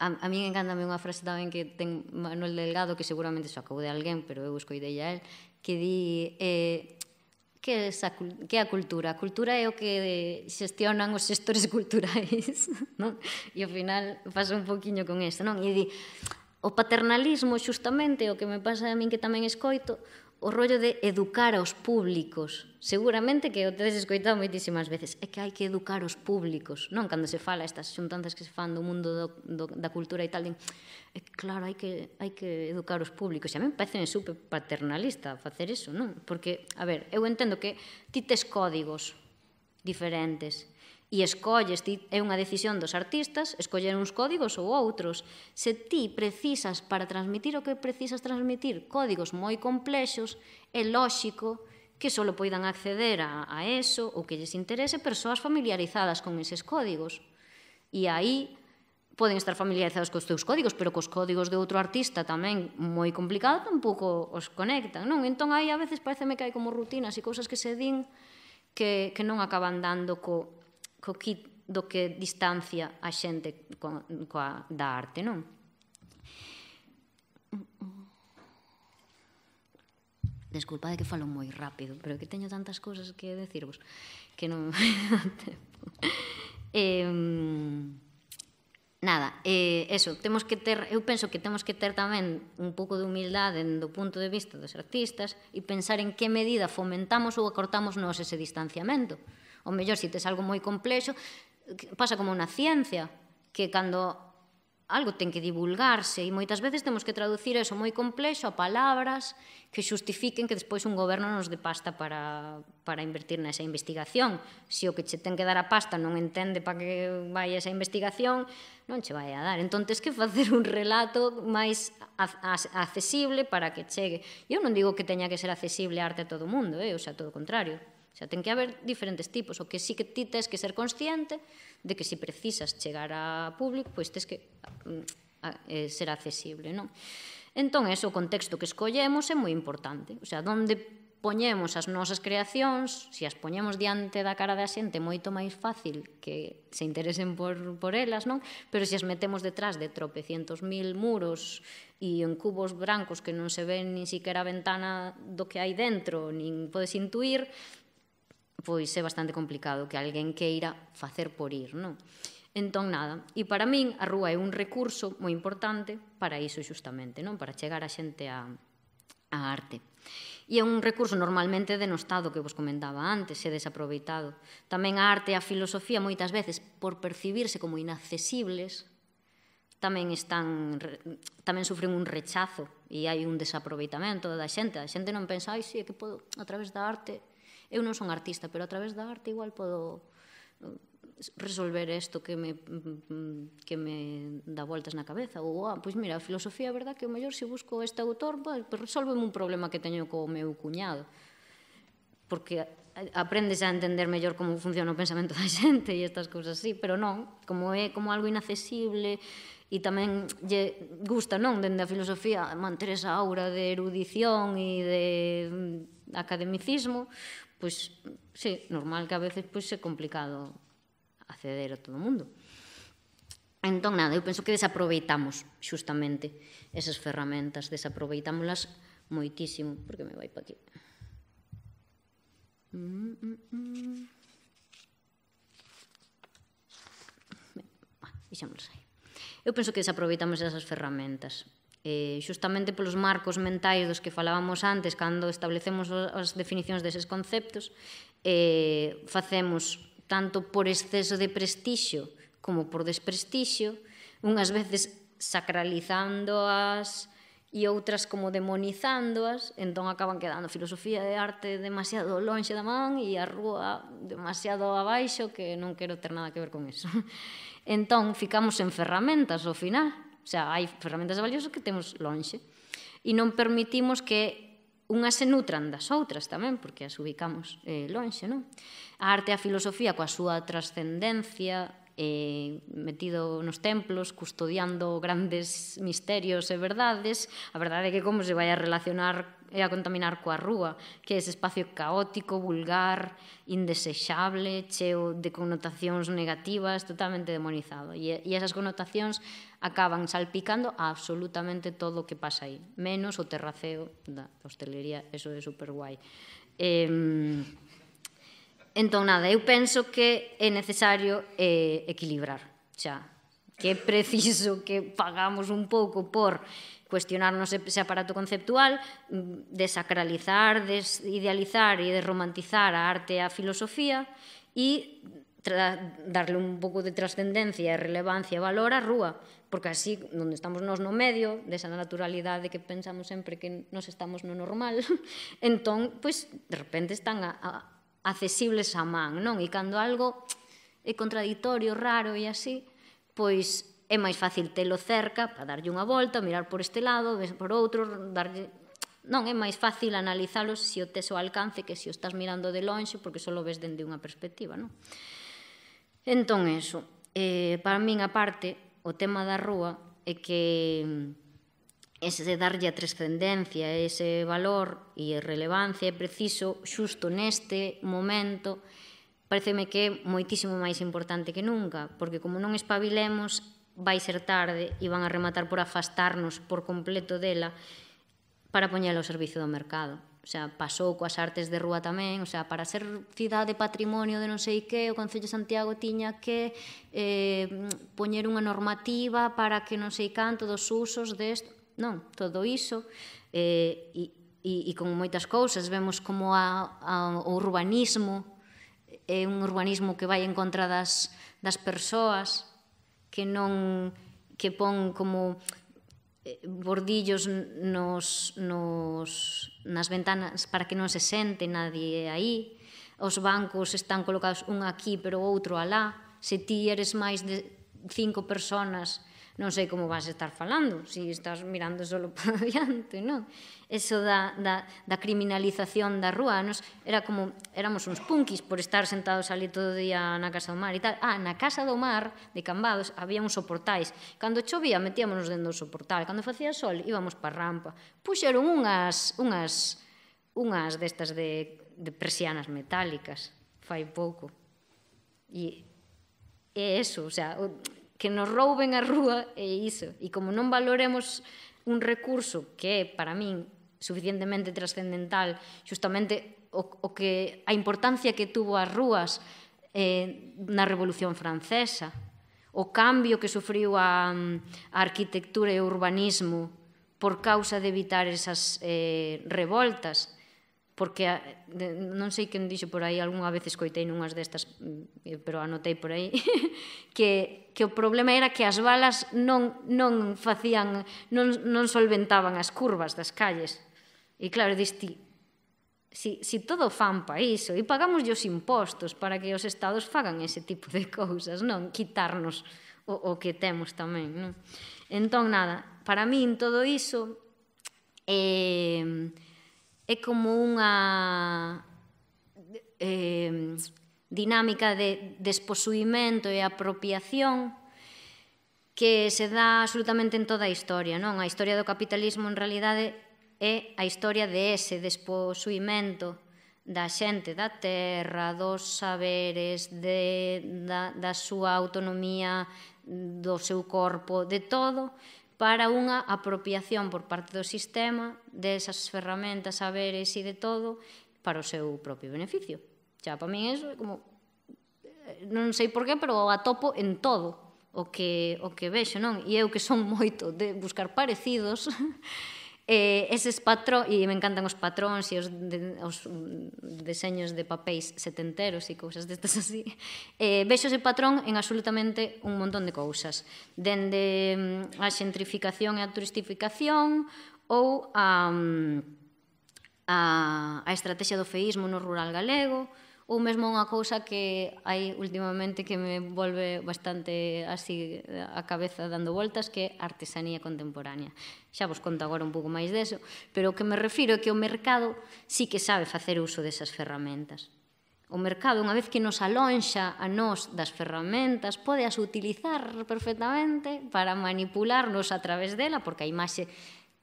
a, a min encándame unha frase tamén que ten Manuel Delgado, que seguramente xa acabou de alguén, pero eu escoidei a él, que di... Eh, que, esa, que é a cultura? A cultura é o que xestionan os xestores culturais, non? E ao final pasa un poquinho con isto, non? E di, o paternalismo xustamente, o que me pasa a min que tamén escoito, o rollo de educar aos públicos. Seguramente que o tedes escoitado moitísimas veces. É que hai que educar aos públicos. Non cando se fala estas xuntanzas que se fan do mundo do, do, da cultura e tal. Din, é que, claro, hai que, hai que educar os públicos. E a mí me parece super paternalista facer eso, non? Porque, a ver, eu entendo que ti tes códigos diferentes e escolles, ti, é unha decisión dos artistas, escoller uns códigos ou outros. Se ti precisas para transmitir o que precisas transmitir códigos moi complexos, é lóxico que só poidan acceder a, a eso ou que lles interese persoas familiarizadas con eses códigos. E aí poden estar familiarizados cos teus códigos, pero cos códigos de outro artista tamén moi complicado tampouco os conectan, non? Entón aí a veces pareceme que hai como rutinas e cousas que se din que, que non acaban dando co, co que, do que distancia a xente coa, coa, da arte, non? Desculpade que falo moi rápido, pero que teño tantas cousas que decirvos que non eh, nada, eh, eso, temos que ter, eu penso que temos que ter tamén un pouco de humildade do punto de vista dos artistas e pensar en que medida fomentamos ou acortamos nos ese distanciamento. Uh O mellor, se si tes algo moi complexo, pasa como na ciencia, que cando algo ten que divulgarse e moitas veces temos que traducir eso moi complexo a palabras que xustifiquen que despois un goberno nos dé pasta para, para invertir nesa investigación. Se o que che ten que dar a pasta non entende para que vai esa investigación, non che vai a dar. Entón, tens que facer un relato máis accesible para que chegue. Eu non digo que teña que ser accesible a arte a todo o mundo, eh? o sea, todo o contrario. Xa ten que haber diferentes tipos, o que sí que ti tes que ser consciente de que se si precisas chegar a público, pois tes que mm, a, a, eh, ser accesible, non? Entón, ese o contexto que escollemos é moi importante. O sea, donde poñemos as nosas creacións, se as poñemos diante da cara da xente, moito máis fácil que se interesen por, por elas, non? Pero se as metemos detrás de tropecientos mil muros e en cubos brancos que non se ven nin siquiera a ventana do que hai dentro, nin podes intuir, pois é bastante complicado que alguén queira facer por ir, non? Entón, nada, e para min a rúa é un recurso moi importante para iso xustamente, non? Para chegar a xente a, a arte. E é un recurso normalmente denostado que vos comentaba antes, se desaproveitado. Tamén a arte e a filosofía moitas veces por percibirse como inaccesibles tamén están tamén sufren un rechazo e hai un desaproveitamento da xente, a xente non pensa, ai, sí, que podo a través da arte eu non son artista, pero a través da arte igual podo eh, resolver isto que me que me dá voltas na cabeza ou ah, pois mira, a filosofía, é verdad, que o mellor se busco este autor, pois resolveme un problema que teño co meu cuñado. Porque aprendes a entender mellor como funciona o pensamento da xente e estas cousas así, pero non, como é como algo inaccesible e tamén lle gusta, non, dende a filosofía manter esa aura de erudición e de mm, academicismo, pois, sí, normal que a veces pois, é complicado acceder a todo o mundo. Entón, nada, eu penso que desaproveitamos xustamente esas ferramentas, desaproveitámolas moitísimo, porque me vai pa aquí. Mm, mm, mm. Deixámoslas aí. Eu penso que desaproveitamos esas ferramentas, eh, xustamente polos marcos mentais dos que falábamos antes cando establecemos as definicións deses conceptos eh, facemos tanto por exceso de prestixio como por desprestixio unhas veces sacralizándoas e outras como demonizándoas entón acaban quedando filosofía de arte demasiado lonxe da man e a rúa demasiado abaixo que non quero ter nada que ver con eso entón ficamos en ferramentas ao final sea, hai ferramentas valiosas que temos lonxe. E non permitimos que unhas se nutran das outras tamén, porque as ubicamos eh, lonxe, non? A arte e a filosofía coa súa trascendencia eh, metido nos templos, custodiando grandes misterios e verdades, a verdade é que como se vai a relacionar e a contaminar coa rúa, que é ese espacio caótico, vulgar, indesexable, cheo de connotacións negativas, totalmente demonizado. E, e esas connotacións acaban salpicando a absolutamente todo o que pasa aí, menos o terraceo da hostelería, eso é super guai. Eh, Entón, nada, eu penso que é necesario eh, equilibrar. Xa, que é preciso que pagamos un pouco por cuestionarnos ese aparato conceptual, desacralizar, desidealizar e desromantizar a arte e a filosofía e darle un pouco de trascendencia, e relevancia e valor á rúa, porque así, onde estamos nós no medio, desa naturalidade que pensamos sempre que nos estamos no normal, entón, pois, de repente están a, a accesibles a man, non? E cando algo é contradictorio, raro e así, pois é máis fácil telo cerca para darlle unha volta, mirar por este lado, por outro, darlle... Non, é máis fácil analizalo se o tes o alcance que se o estás mirando de lonxe porque só ves dende unha perspectiva, non? Entón, eso. Eh, para min, aparte, o tema da rúa é que ese darlle a trascendencia, ese valor e relevancia é preciso xusto neste momento pareceme que é moitísimo máis importante que nunca, porque como non espabilemos vai ser tarde e van a rematar por afastarnos por completo dela para poñela ao servicio do mercado. O sea, pasou coas artes de rúa tamén, o sea, para ser cidade patrimonio de non sei que, o Concello de Santiago tiña que eh, poñer unha normativa para que non sei canto dos usos deste... Non, todo iso eh, e, e, e con moitas cousas vemos como a, a, o urbanismo é un urbanismo que vai en contra das, das persoas que non que pon como eh, bordillos nos, nos, nas ventanas para que non se sente nadie aí. Os bancos están colocados un aquí pero outro alá. Se ti eres máis de cinco personas non sei como vas estar falando, se si estás mirando solo para adiante, non? Eso da, da, da criminalización da rúa, nos, era como, éramos uns punkis por estar sentados ali todo o día na Casa do Mar e tal. Ah, na Casa do Mar de Cambados había uns soportais. Cando chovía metíamonos dentro do soportal, cando facía sol íbamos para a rampa. Puxeron unhas, unhas, unhas destas de, de presianas metálicas fai pouco. E é eso, o sea, que nos rouben a rúa é iso. E como non valoremos un recurso que é, para min, suficientemente trascendental, justamente o, o que a importancia que tuvo as rúas eh, na Revolución Francesa, o cambio que sufriu a, a arquitectura e o urbanismo por causa de evitar esas eh, revoltas, porque eh, non sei quen dixo por aí, algunha vez escoitei nunhas destas, mm, pero anotei por aí, que, que o problema era que as balas non, non facían, non, non solventaban as curvas das calles. E claro, diste, si, si todo fan pa iso, e pagamos os impostos para que os estados fagan ese tipo de cousas, non quitarnos o, o que temos tamén. Non? Entón, nada, para min todo iso... Eh, é como unha eh, dinámica de desposuimento e apropiación que se dá absolutamente en toda a historia, non? A historia do capitalismo en realidade é a historia de ese desposuimento da xente, da terra, dos saberes, de, da, da súa autonomía, do seu corpo, de todo, para unha apropiación por parte do sistema desas ferramentas, saberes e de todo para o seu propio beneficio. Xa, para min eso é como eh, non sei por qué, pero atopo en todo o que o que vexo, non? E eu que son moito de buscar parecidos Eh, eses patrón, e me encantan os patróns e os, de, os deseños de papéis setenteros e cousas destas así. Eh, vexo ese patrón en absolutamente un montón de cousas. Dende mm, a xentrificación e a turistificación ou a, mm, a, a estrategia do feísmo no rural galego, ou mesmo unha cousa que hai últimamente que me volve bastante así eh, a cabeza dando voltas que é artesanía contemporánea. Xa vos conto agora un pouco máis deso, pero o que me refiro é que o mercado sí que sabe facer uso desas ferramentas. O mercado, unha vez que nos alonxa a nós das ferramentas, pode as utilizar perfectamente para manipularnos a través dela, porque a imaxe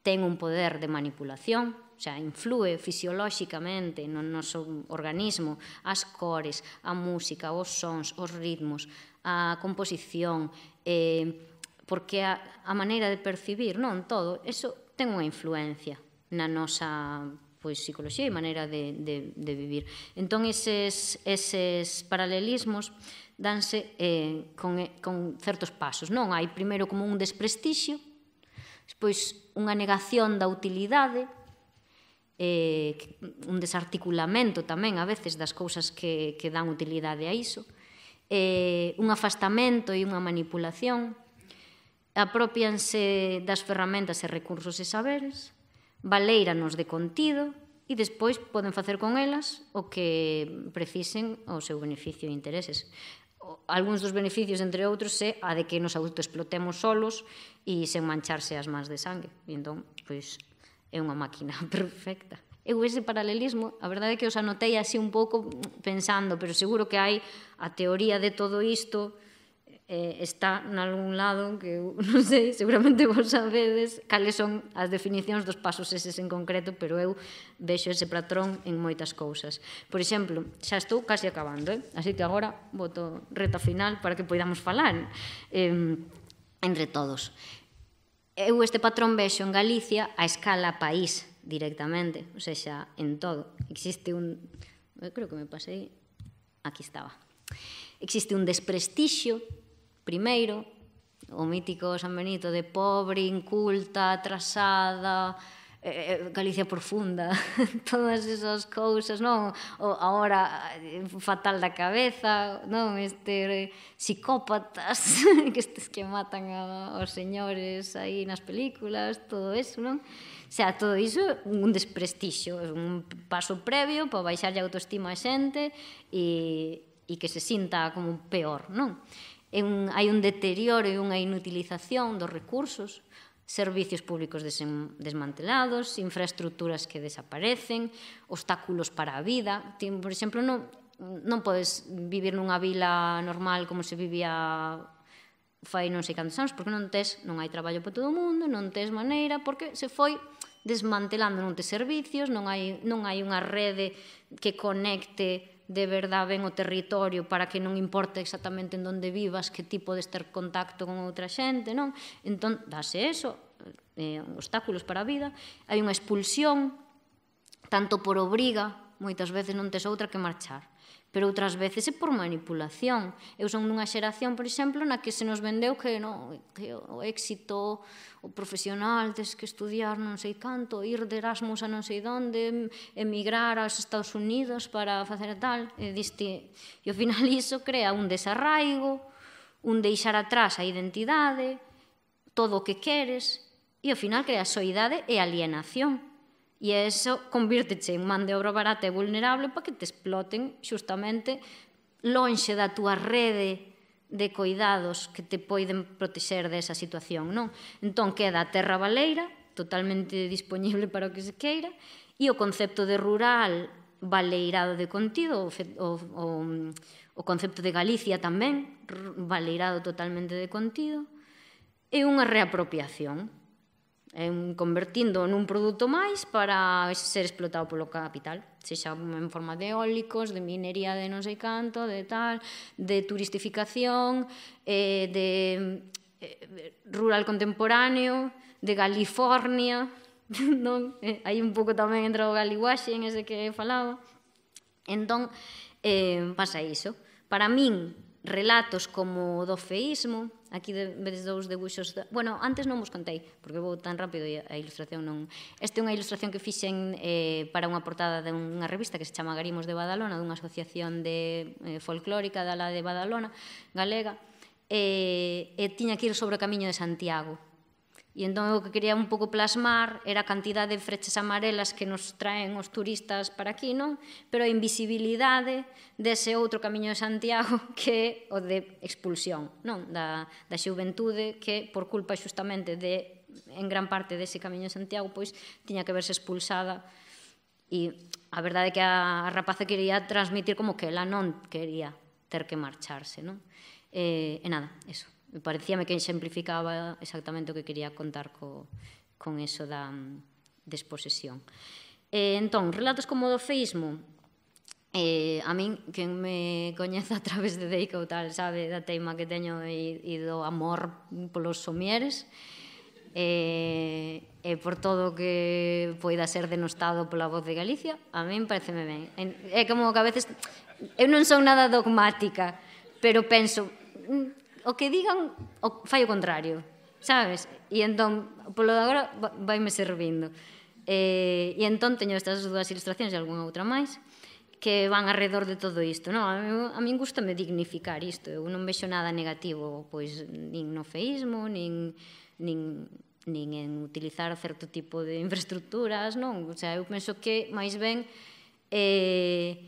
ten un poder de manipulación, o sea, influe fisiolóxicamente no noso organismo, as cores, a música, os sons, os ritmos, a composición, eh, porque a, a maneira de percibir, non todo, eso ten unha influencia na nosa pois psicología e maneira de, de, de vivir. Entón, eses, eses paralelismos danse eh, con, eh, con certos pasos. Non hai primeiro como un desprestixio, despois unha negación da utilidade, eh, un desarticulamento tamén a veces das cousas que, que dan utilidade a iso, eh, un afastamento e unha manipulación, apropianse das ferramentas e recursos e saberes, valeiranos de contido e despois poden facer con elas o que precisen o seu beneficio e intereses. Alguns dos beneficios, entre outros, é a de que nos autoexplotemos solos e sen mancharse as mans de sangue. E entón, pois, é unha máquina perfecta. Eu ese paralelismo, a verdade é que os anotei así un pouco pensando, pero seguro que hai a teoría de todo isto eh, está nalgún lado que eu non sei, seguramente vos sabedes cales son as definicións dos pasos eses en concreto, pero eu vexo ese patrón en moitas cousas. Por exemplo, xa estou casi acabando, eh? así que agora boto reta final para que poidamos falar eh, entre todos eu este patrón vexo en Galicia a escala país directamente, ou seja, en todo. Existe un... Eu creo que me pasei... Aquí estaba. Existe un desprestixio, primeiro, o mítico San Benito de pobre, inculta, atrasada, Eh, eh, Galicia profunda, todas esas cousas, non? O agora eh, fatal da cabeza, non? Este psicópatas que estes que matan a, aos señores aí nas películas, todo eso, non? O sea, todo iso un desprestixio, un paso previo para baixarlle a autoestima a xente e, e que se sinta como peor, non? É un, hai un deterioro e unha inutilización dos recursos, servicios públicos desmantelados, infraestructuras que desaparecen, obstáculos para a vida. Por exemplo, non, non podes vivir nunha vila normal como se vivía fai non sei cantos anos, porque non tes, non hai traballo para todo o mundo, non tes maneira, porque se foi desmantelando non tes servicios, non hai, non hai unha rede que conecte de verdad ben o territorio para que non importe exactamente en onde vivas que tipo de estar contacto con outra xente, non? Entón, dase eso, eh, obstáculos para a vida, hai unha expulsión, tanto por obriga, moitas veces non tes outra que marchar pero outras veces é por manipulación. Eu son dunha xeración, por exemplo, na que se nos vendeu que, no, que o éxito o profesional tes que estudiar non sei canto, ir de Erasmus a non sei donde, emigrar aos Estados Unidos para facer tal, e diste, e ao final iso crea un desarraigo, un deixar atrás a identidade, todo o que queres, e ao final crea soidade e alienación. E eso convírteche en man de obra barata e vulnerable para que te exploten xustamente lonxe da túa rede de coidados que te poiden protexer desa situación, non? Entón queda a terra baleira totalmente dispoñible para o que se queira e o concepto de rural baleirado de contido, o, o, o, o concepto de Galicia tamén, baleirado totalmente de contido, e unha reapropiación en convertindo nun produto máis para ser explotado polo capital se xa en forma de eólicos, de minería de non sei canto, de tal, de turistificación, eh, de eh, rural contemporáneo, de California, non? Eh, hai un pouco tamén entra o galiwaxe en ese que falaba. Entón, eh, pasa iso. Para min, relatos como o do feísmo, aquí de, vedes dous debuxos, de... bueno, antes non vos contei, porque vou tan rápido e a ilustración non... Esta é unha ilustración que fixen eh, para unha portada de unha revista que se chama Garimos de Badalona, dunha asociación de eh, folclórica da la de Badalona, galega, eh, e tiña que ir sobre o camiño de Santiago. E entón o que quería un pouco plasmar era a cantidade de freches amarelas que nos traen os turistas para aquí, non? Pero a invisibilidade dese outro camiño de Santiago que é o de expulsión, non? Da, da xuventude que por culpa xustamente de en gran parte dese camiño de Santiago pois tiña que verse expulsada e a verdade é que a, a rapaza quería transmitir como que ela non quería ter que marcharse, non? Eh, e nada, eso me parecíame que exemplificaba exactamente o que quería contar co, con eso da mm, desposesión. E, entón, relatos como do feísmo, eh, a min, quen me coñeza a través de Deica ou tal, sabe da teima que teño e, e do amor polos somieres, e, e por todo o que poida ser denostado pola voz de Galicia, a min pareceme ben. É como que a veces eu non son nada dogmática, pero penso, mm, o que digan o, fai o contrario, sabes? E entón, polo de agora, vaime servindo. Eh, e entón teño estas dúas ilustracións e algunha outra máis que van alrededor de todo isto. No, a min gusta me dignificar isto. Eu non vexo nada negativo, pois nin no feísmo, nin, nin, nin en utilizar certo tipo de infraestructuras, non? O sea, eu penso que máis ben eh,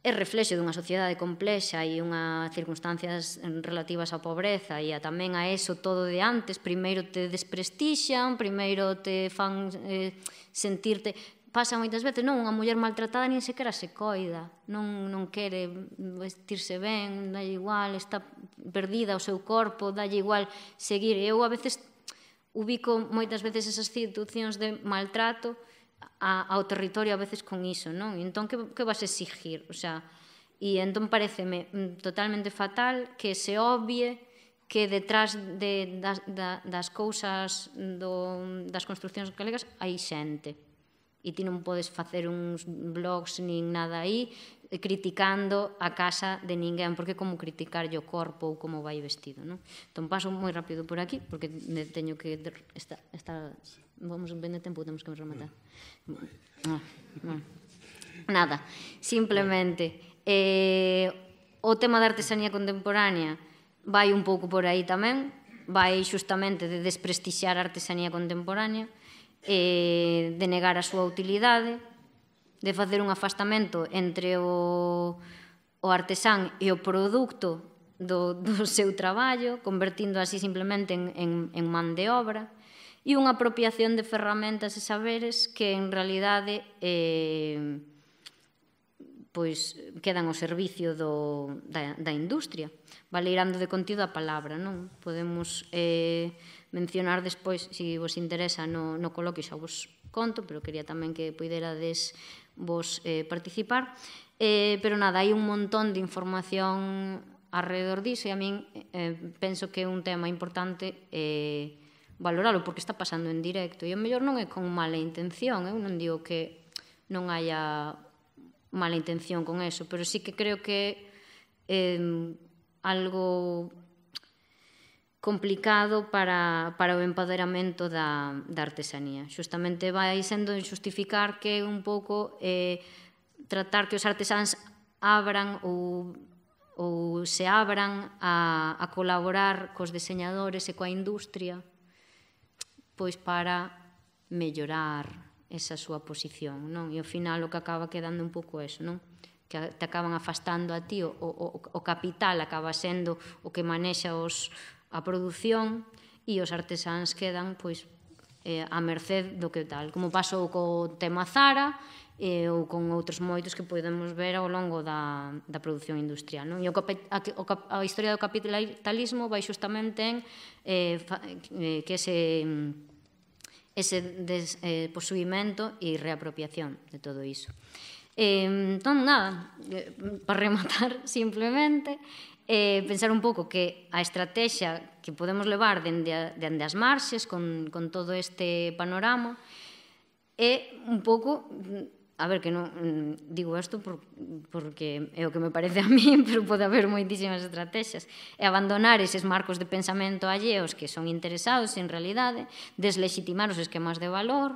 é reflexo dunha sociedade complexa e unhas circunstancias relativas á pobreza e a tamén a eso todo de antes, primeiro te desprestixan, primeiro te fan eh, sentirte pasa moitas veces, non, unha muller maltratada nin sequera se coida, non, non quere vestirse ben, dálle igual, está perdida o seu corpo, dálle igual seguir. Eu a veces ubico moitas veces esas situacións de maltrato, a, ao territorio a veces con iso, non? Entón, que, que vas exigir? O sea, e entón pareceme mm, totalmente fatal que se obvie que detrás de, das, da, das cousas do, das construccións galegas hai xente e ti non podes facer uns blogs nin nada aí criticando a casa de ninguén porque como criticar o corpo ou como vai vestido non? entón paso moi rápido por aquí porque teño que estar, estar Vamos, ben tempo temos que rematar. Ah, bueno. Nada, simplemente eh, o tema da artesanía contemporánea vai un pouco por aí tamén, vai xustamente de desprestixiar a artesanía contemporánea, eh, de negar a súa utilidade, de facer un afastamento entre o, o artesán e o produto do, do seu traballo, convertindo así simplemente en, en, en man de obra, e unha apropiación de ferramentas e saberes que en realidade eh, pois quedan ao servicio do, da, da industria, valeirando de contido a palabra, non? Podemos eh, mencionar despois, se vos interesa no, no coloquio, xa vos conto, pero quería tamén que poderades vos eh, participar. Eh, pero nada, hai un montón de información alrededor disso e a min eh, penso que é un tema importante eh, valoralo porque está pasando en directo e o mellor non é con mala intención, eu non digo que non haya mala intención con eso, pero sí que creo que eh, algo complicado para, para o empoderamento da, da artesanía. Justamente vai sendo justificar que un pouco eh, tratar que os artesáns abran ou, ou se abran a, a colaborar cos diseñadores e coa industria pois para mellorar esa súa posición, non? E ao final o que acaba quedando un pouco eso, non? Que te acaban afastando a ti, o, o, o capital acaba sendo o que manexa os, a produción e os artesáns quedan pois eh, a merced do que tal. Como pasou co tema Zara, eh, ou con outros moitos que podemos ver ao longo da, da produción industrial. Non? E o, a, a, a historia do capitalismo vai justamente en eh, fa, eh, que se ese des, eh, posuimento e reapropiación de todo iso. Eh, entón, nada, eh, para rematar simplemente, eh, pensar un pouco que a estrategia que podemos levar dende, a, dende as marxes con, con todo este panorama é un pouco a ver, que non mm, digo isto por, porque é o que me parece a mí, pero pode haber moitísimas estrategias, é abandonar eses marcos de pensamento alleos que son interesados en realidade, deslegitimar os esquemas de valor,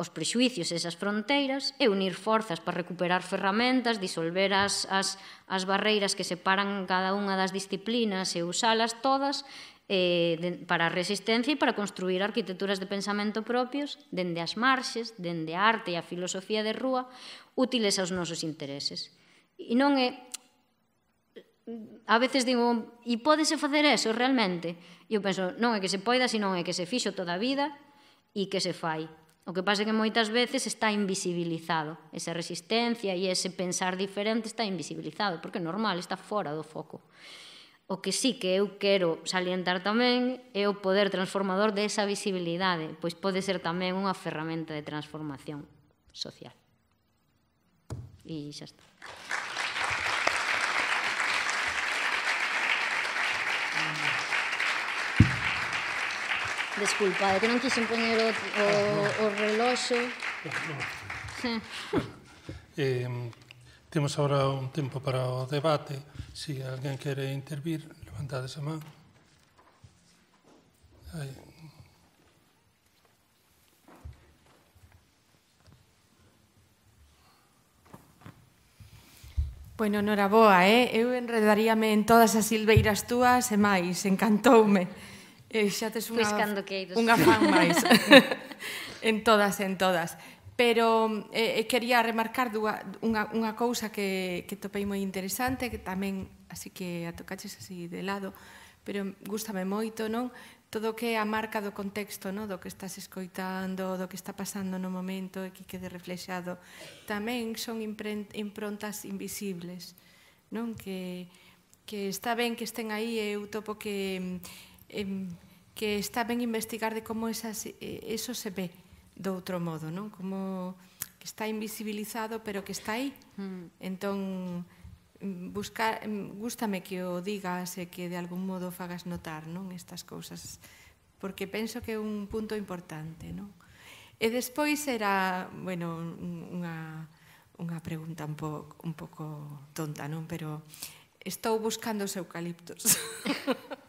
os prexuicios e esas fronteiras e unir forzas para recuperar ferramentas, disolver as, as, as barreiras que separan cada unha das disciplinas e usalas todas eh, de, para a resistencia e para construir arquitecturas de pensamento propios dende as marxes, dende a arte e a filosofía de rúa útiles aos nosos intereses. E non é a veces digo, e pódese facer eso realmente? E eu penso, non é que se poida, sino é que se fixo toda a vida e que se fai. O que pasa é que moitas veces está invisibilizado. Esa resistencia e ese pensar diferente está invisibilizado, porque é normal, está fora do foco. O que sí que eu quero salientar tamén é o poder transformador desa visibilidade, pois pode ser tamén unha ferramenta de transformación social. E xa está. Desculpa, é que non quixen poñer o, o, o reloxo. eh, temos agora un tempo para o debate. Si alguén quere intervir, levantades a man. Aí. Bueno, noraboa, eh? Eu enredaríame en todas as silveiras túas e máis, encantoume. E eh, xa tes unha, unha fan máis. en todas, en todas pero eh, eh, quería remarcar dúa, unha, unha cousa que, que topei moi interesante, que tamén, así que a tocaches así de lado, pero gustame moito, non? Todo que é a marca do contexto, non? Do que estás escoitando, do que está pasando no momento e que quede reflexado. Tamén son improntas invisibles, non? Que, que está ben que estén aí e eu topo que, em, que está ben investigar de como esas, eso se ve, do outro modo, non? Como que está invisibilizado, pero que está aí. Mm. Entón, buscar, gústame que o digas e que de algún modo fagas notar non estas cousas, porque penso que é un punto importante. Non? E despois era, bueno, unha, unha pregunta un, pouco, un pouco tonta, non? pero estou buscando os eucaliptos.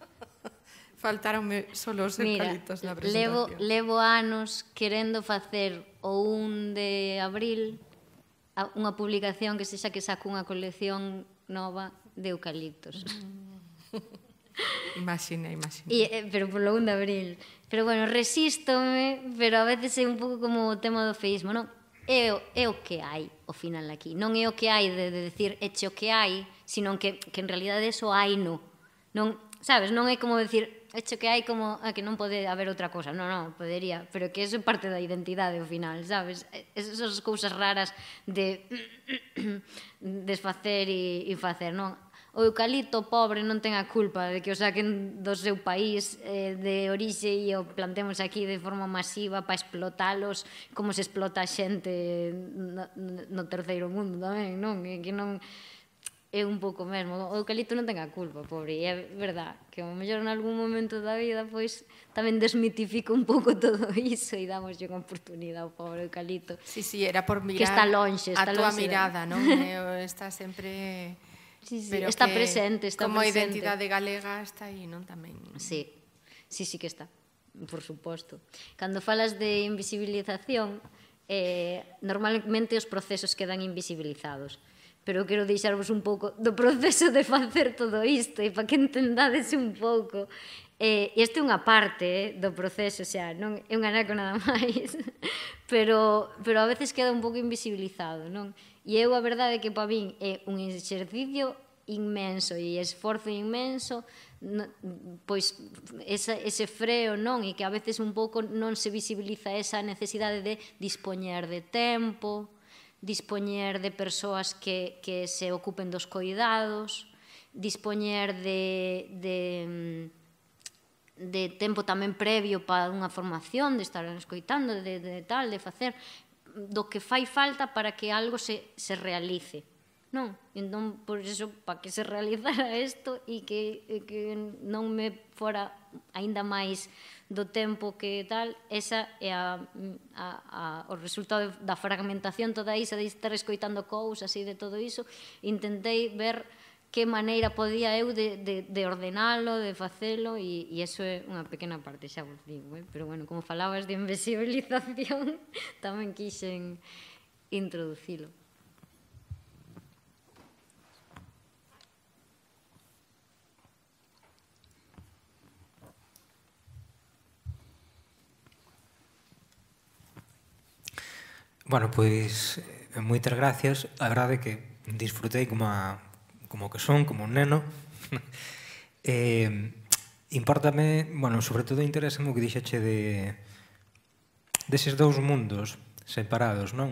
me solo os eucaliptos Mira, na presentación. Levo, levo anos querendo facer o 1 de abril unha publicación que sexa que saco unha colección nova de eucaliptos. Imagina, imagina. E, eh, pero pero lo 1 de abril. Pero bueno, resístome, pero a veces é un pouco como o tema do feísmo, non? É, é o que hai ao final aquí. Non é o que hai de, de decir eche o que hai, sino que, que en realidade eso hai no. Non, sabes, non é como decir hecho que hai como a ah, que non pode haber outra cousa, non, non, podería, pero que eso é parte da identidade ao final, sabes? Esas cousas raras de desfacer e, e facer, non? O eucalipto pobre non ten a culpa de que o saquen do seu país eh, de orixe e o plantemos aquí de forma masiva para explotalos como se explota a xente no, no terceiro mundo tamén, non? Que non é un pouco mesmo. O eucalipto non ten a culpa, pobre. E é verdad que o mellor en algún momento da vida pois tamén desmitifica un pouco todo iso e damos unha oportunidade ao pobre eucalipto. Sí, sí, era por mirar que está longe, está a tua mirada, non? está sempre... Sí, sí, Pero está que, presente, está como presente. Como identidade galega está aí, non tamén? Sí, sí, sí que está, por suposto. Cando falas de invisibilización, eh, normalmente os procesos quedan invisibilizados pero quero deixarvos un pouco do proceso de facer todo isto e para que entendades un pouco. Eh, este é unha parte eh, do proceso, xa, non é un anaco nada máis, pero, pero a veces queda un pouco invisibilizado, non? E eu a verdade é que para min é un exercicio inmenso e esforzo inmenso pois esa, ese freo non e que a veces un pouco non se visibiliza esa necesidade de dispoñer de tempo, dispoñer de persoas que, que se ocupen dos coidados, dispoñer de, de, de tempo tamén previo para unha formación, de estar escoitando, de, de tal, de facer do que fai falta para que algo se, se realice. Non, entón, por iso, para que se realizara isto e que, que non me fora aínda máis do tempo que tal, esa é a, a, a, o resultado da fragmentación toda isa, de estar escoitando cousas e de todo iso, intentei ver que maneira podía eu de, de, de ordenalo, de facelo, e, e iso é unha pequena parte, xa vos digo, eh? pero bueno, como falabas de invisibilización, tamén quixen introducilo. Bueno, pois, moitas gracias. A verdade é que disfrutei como, a, como que son, como un neno. eh, importame, bueno, sobre todo interesa o que dixache de deses dous mundos separados, non?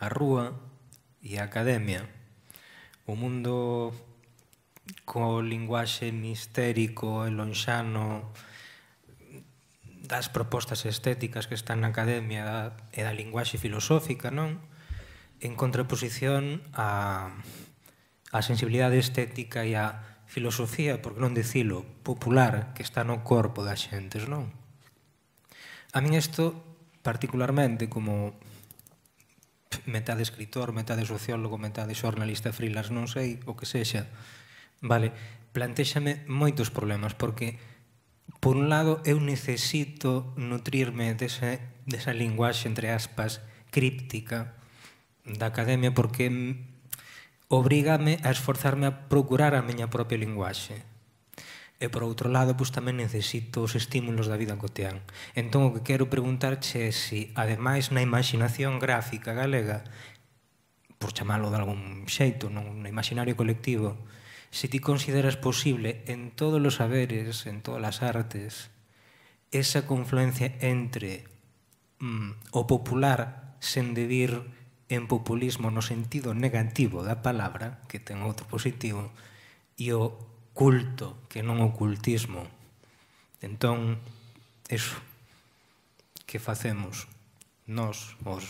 A rúa e a academia. O mundo co linguaxe mistérico e lonxano, das propostas estéticas que están na academia da, e da linguaxe filosófica, non? En contraposición a, a sensibilidade estética e a filosofía, por que non dicilo, popular que está no corpo das xentes, non? A min isto particularmente como metade escritor, metade sociólogo, metade xornalista freelance, non sei o que sexa, vale, plantexame moitos problemas porque por un lado, eu necesito nutrirme dese, desa linguaxe, entre aspas, críptica da academia porque obrígame a esforzarme a procurar a miña propia linguaxe. E por outro lado, pois tamén necesito os estímulos da vida cotián. Entón, o que quero preguntarche é se, ademais, na imaginación gráfica galega, por chamalo de algún xeito, non, no imaginario colectivo, si ti consideras posible en todos los saberes, en todas las artes, esa confluencia entre mm, o popular sen devir en populismo no sentido negativo da palabra, que ten outro positivo, e o culto, que non ocultismo. Entón, eso, que facemos nós, os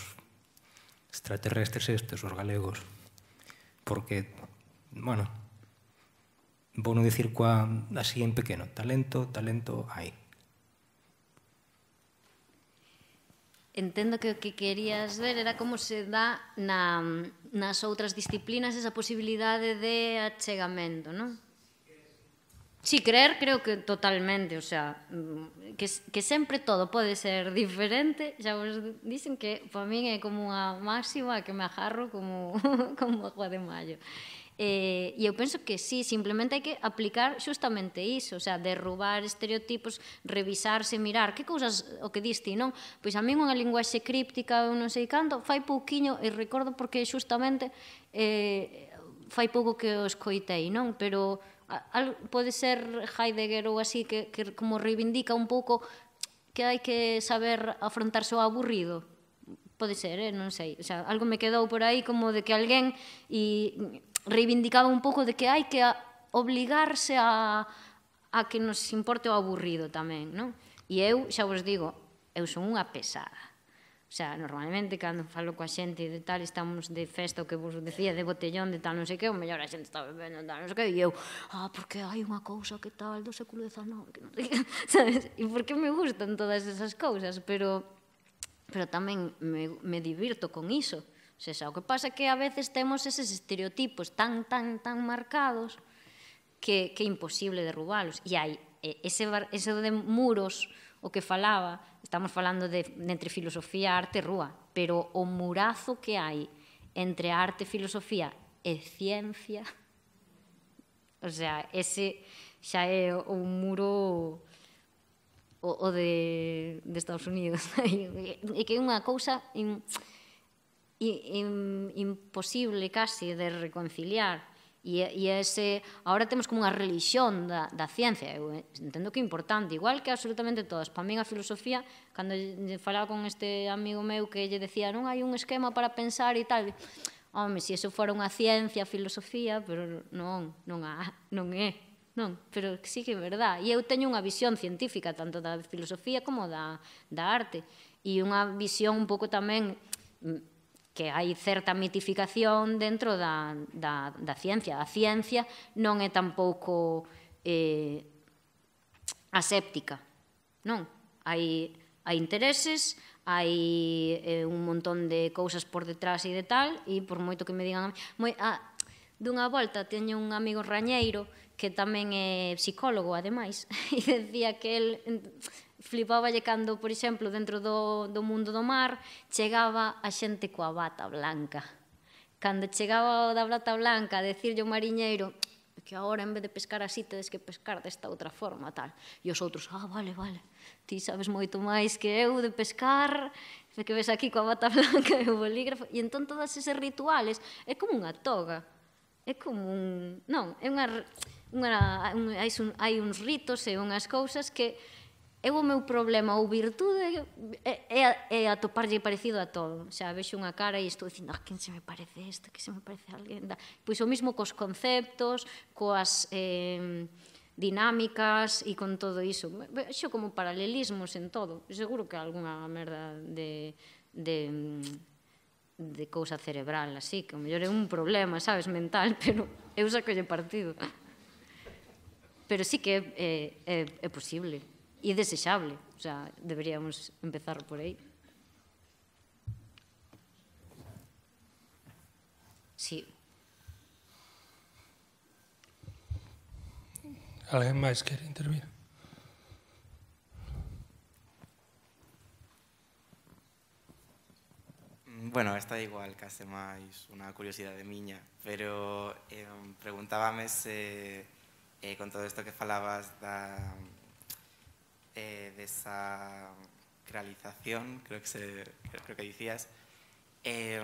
extraterrestres estes, os galegos, porque, bueno, vou non dicir coa, así en pequeno, talento, talento hai. Entendo que o que querías ver era como se dá na, nas outras disciplinas esa posibilidade de achegamento, non? Sí, creer creo que totalmente, o sea, mm, que, que sempre todo pode ser diferente, xa vos dicen que para min é como unha máxima que me ajarro como, como agua de mayo. Eh, e eu penso que sí, simplemente hai que aplicar xustamente iso, o sea, derrubar estereotipos, revisarse, mirar que cousas o que diste, non? Pois a min unha linguaxe críptica, eu non sei canto, fai pouquiño e recordo porque xustamente eh, fai pouco que o escoitei, non? Pero a, pode ser Heidegger ou así que, que como reivindica un pouco que hai que saber afrontarse ao aburrido, pode ser, eh? non sei, o sea, algo me quedou por aí como de que alguén e reivindicaba un pouco de que hai que obligarse a, a que nos importe o aburrido tamén, non? E eu, xa vos digo, eu son unha pesada. O sea, normalmente, cando falo coa xente de tal, estamos de festa, o que vos decía, de botellón, de tal, non sei que, o mellor a xente está bebendo, tal, non sei que, e eu, ah, porque hai unha cousa que tal do século XIX, que non sei que, sabes? E porque me gustan todas esas cousas, pero, pero tamén me, me divirto con iso xa, O que pasa é que a veces temos eses estereotipos tan, tan, tan marcados que, que é imposible derrubalos. E hai ese, ese de muros, o que falaba, estamos falando de, de entre filosofía, arte e rúa, pero o murazo que hai entre arte, filosofía e ciencia, o sea, ese xa é un muro o, o de, de Estados Unidos. e que é unha cousa... In, imposible casi de reconciliar e, e ese agora temos como unha religión da, da ciencia eu entendo que é importante igual que absolutamente todas para min a filosofía cando falaba con este amigo meu que lle decía non hai un esquema para pensar e tal home, se eso fora unha ciencia a filosofía pero non, non, a, non é non, pero sí que é verdad e eu teño unha visión científica tanto da filosofía como da, da arte e unha visión un pouco tamén mm, que hai certa mitificación dentro da, da, da ciencia. A ciencia non é tampouco eh, aséptica, non? Hai, hai intereses, hai eh, un montón de cousas por detrás e de tal, e por moito que me digan... Moi, ah, dunha volta teño un amigo rañeiro que tamén é psicólogo, ademais, e decía que el flipáballe cando, por exemplo, dentro do, do mundo do mar, chegaba a xente coa bata blanca. Cando chegaba o da bata blanca a decirlle o mariñeiro que agora en vez de pescar así tedes que pescar desta outra forma, tal. E os outros, ah, vale, vale, ti sabes moito máis que eu de pescar, que ves aquí coa bata blanca e o bolígrafo. E entón todas eses rituales é como unha toga, é como un... Non, é unha... unha, unha hai, un, hai uns ritos e unhas cousas que é o meu problema ou virtude é, é, é atoparlle parecido a todo. Xa vexo unha cara e estou dicindo, ah, quen se me parece isto, que se me parece alguén da... Pois o mesmo cos conceptos, coas eh, dinámicas e con todo iso. Xo como paralelismos en todo. Seguro que algunha merda de, de de cousa cerebral, así, que o mellor é un problema, sabes, mental, pero eu lle partido. Pero sí que é, é, é posible e desexable. O sea, deberíamos empezar por aí. Sí. Alguén máis quere intervir? Bueno, está igual case máis unha curiosidade miña, pero eh, preguntábame se eh, con todo isto que falabas da, eh, de esa realización, creo que, se, creo que decías, eh,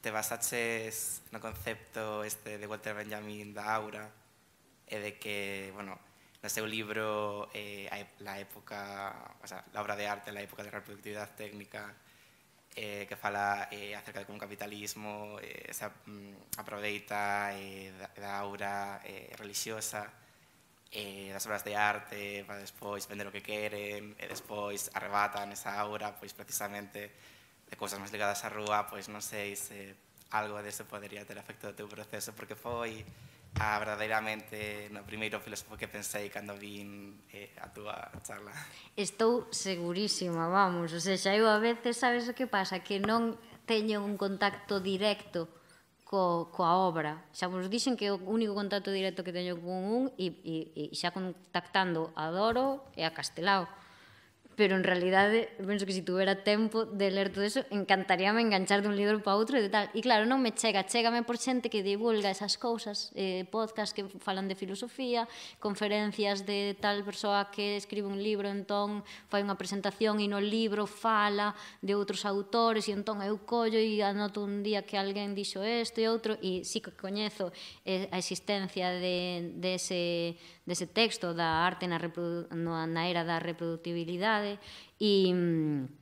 te basaches no concepto este de Walter Benjamin da aura, eh, de que, bueno, no seu libro eh, la época, o sea, la obra de arte en la época de la reproductividad técnica eh, que fala eh, acerca de como capitalismo eh, se mm, aproveita eh, da aura eh, religiosa eh, das obras de arte para despois vender o que queren e eh, despois arrebatan esa aura pois precisamente de cousas máis ligadas á rúa pois non sei se algo dese podería ter afecto do teu proceso porque foi a verdadeiramente no primeiro filósofo que pensei cando vin eh, a túa charla. Estou segurísima, vamos, o sea, eu a veces sabes o que pasa, que non teño un contacto directo co, coa obra. Xa vos dixen que o único contacto directo que teño con un e, e, e xa contactando a Doro e a Castelao pero en realidade eh, penso que se si tuvera tempo de ler todo eso, encantaríame enganchar dun libro para outro e tal. E claro, non me chega, me por xente que divulga esas cousas, eh, podcast que falan de filosofía, conferencias de tal persoa que escribe un libro, entón fai unha presentación e no libro fala de outros autores e entón eu collo e anoto un día que alguén dixo isto e outro e sí que coñezo eh, a existencia de, de ese dese texto da arte na, na era da reproductibilidade e mm,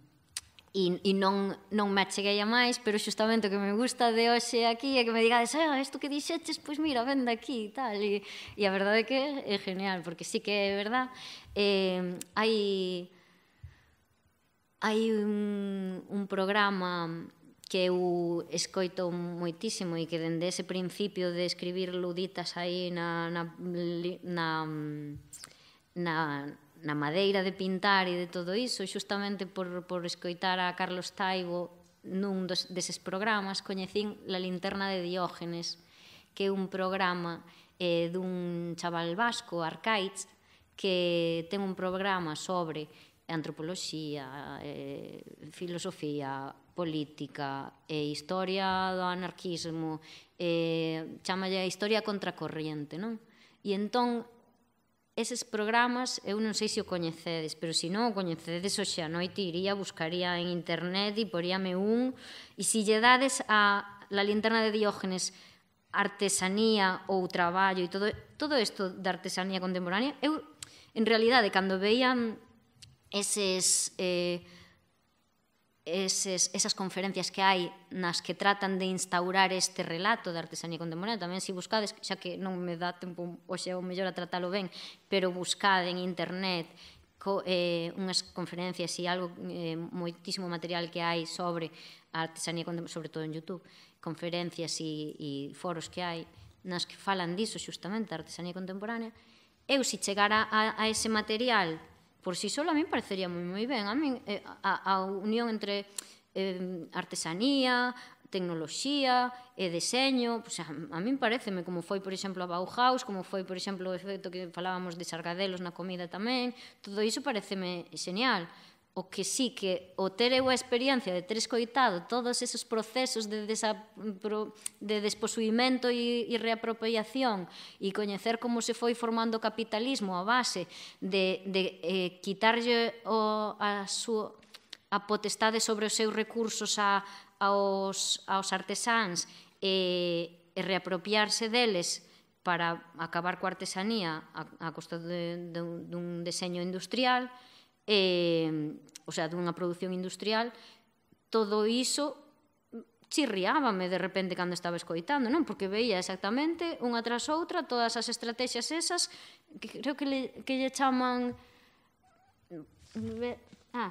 e, e non, non me acheguei a máis, pero xustamente o que me gusta de hoxe aquí é que me digades, ah, isto que dixetes, pois mira, ven aquí e tal, e, e a verdade é que é genial, porque sí que é verdad, eh, hai hai un, un programa que eu escoito moitísimo e que dende ese principio de escribir luditas aí na, na, na, na, na madeira de pintar e de todo iso, xustamente por, por escoitar a Carlos Taibo nun dos, deses programas, coñecín La linterna de Diógenes, que é un programa eh, dun chaval vasco, Arcaiz, que ten un programa sobre antropoloxía, e eh, filosofía, política e historia do anarquismo, e eh, chamalle a historia contracorriente, non? E entón eses programas, eu non sei se o coñecedes, pero se non o coñecedes hoxe a noite iría, buscaría en internet e poríame un, e se lle dades a la linterna de Diógenes artesanía ou traballo e todo, todo isto de artesanía contemporánea, eu, en realidade, cando veían eses, eh, eses, esas conferencias que hai nas que tratan de instaurar este relato da artesanía contemporánea, tamén se buscades, xa que non me dá tempo hoxe o mellor a tratalo ben, pero buscade en internet co, eh, unhas conferencias e algo eh, moitísimo material que hai sobre a artesanía contemporánea, sobre todo en Youtube, conferencias e, e foros que hai nas que falan diso xustamente a artesanía contemporánea, eu se chegara a, a ese material por si sí só a min parecería moi moi ben. A, min, eh, a, a unión entre eh, artesanía, tecnoloxía e eh, deseño, pues, a, a min pareceme como foi, por exemplo, a Bauhaus, como foi, por exemplo, o efecto que falábamos de sargadelos na comida tamén, todo iso pareceme genial O que sí que o ter eu a experiencia de ter escoitado todos esos procesos de, desa, de desposuimento e, e reapropiación e coñecer como se foi formando o capitalismo a base de, de eh, quitarlle o, a, súa, a potestade sobre os seus recursos a, aos, aos artesáns e, e reapropiarse deles para acabar coa artesanía a, a costa de, de, dun deseño industrial, eh, o sea, dunha produción industrial, todo iso chirriábame de repente cando estaba escoitando, non? Porque veía exactamente unha tras outra todas as estrategias esas que creo que le, que lle chaman ah,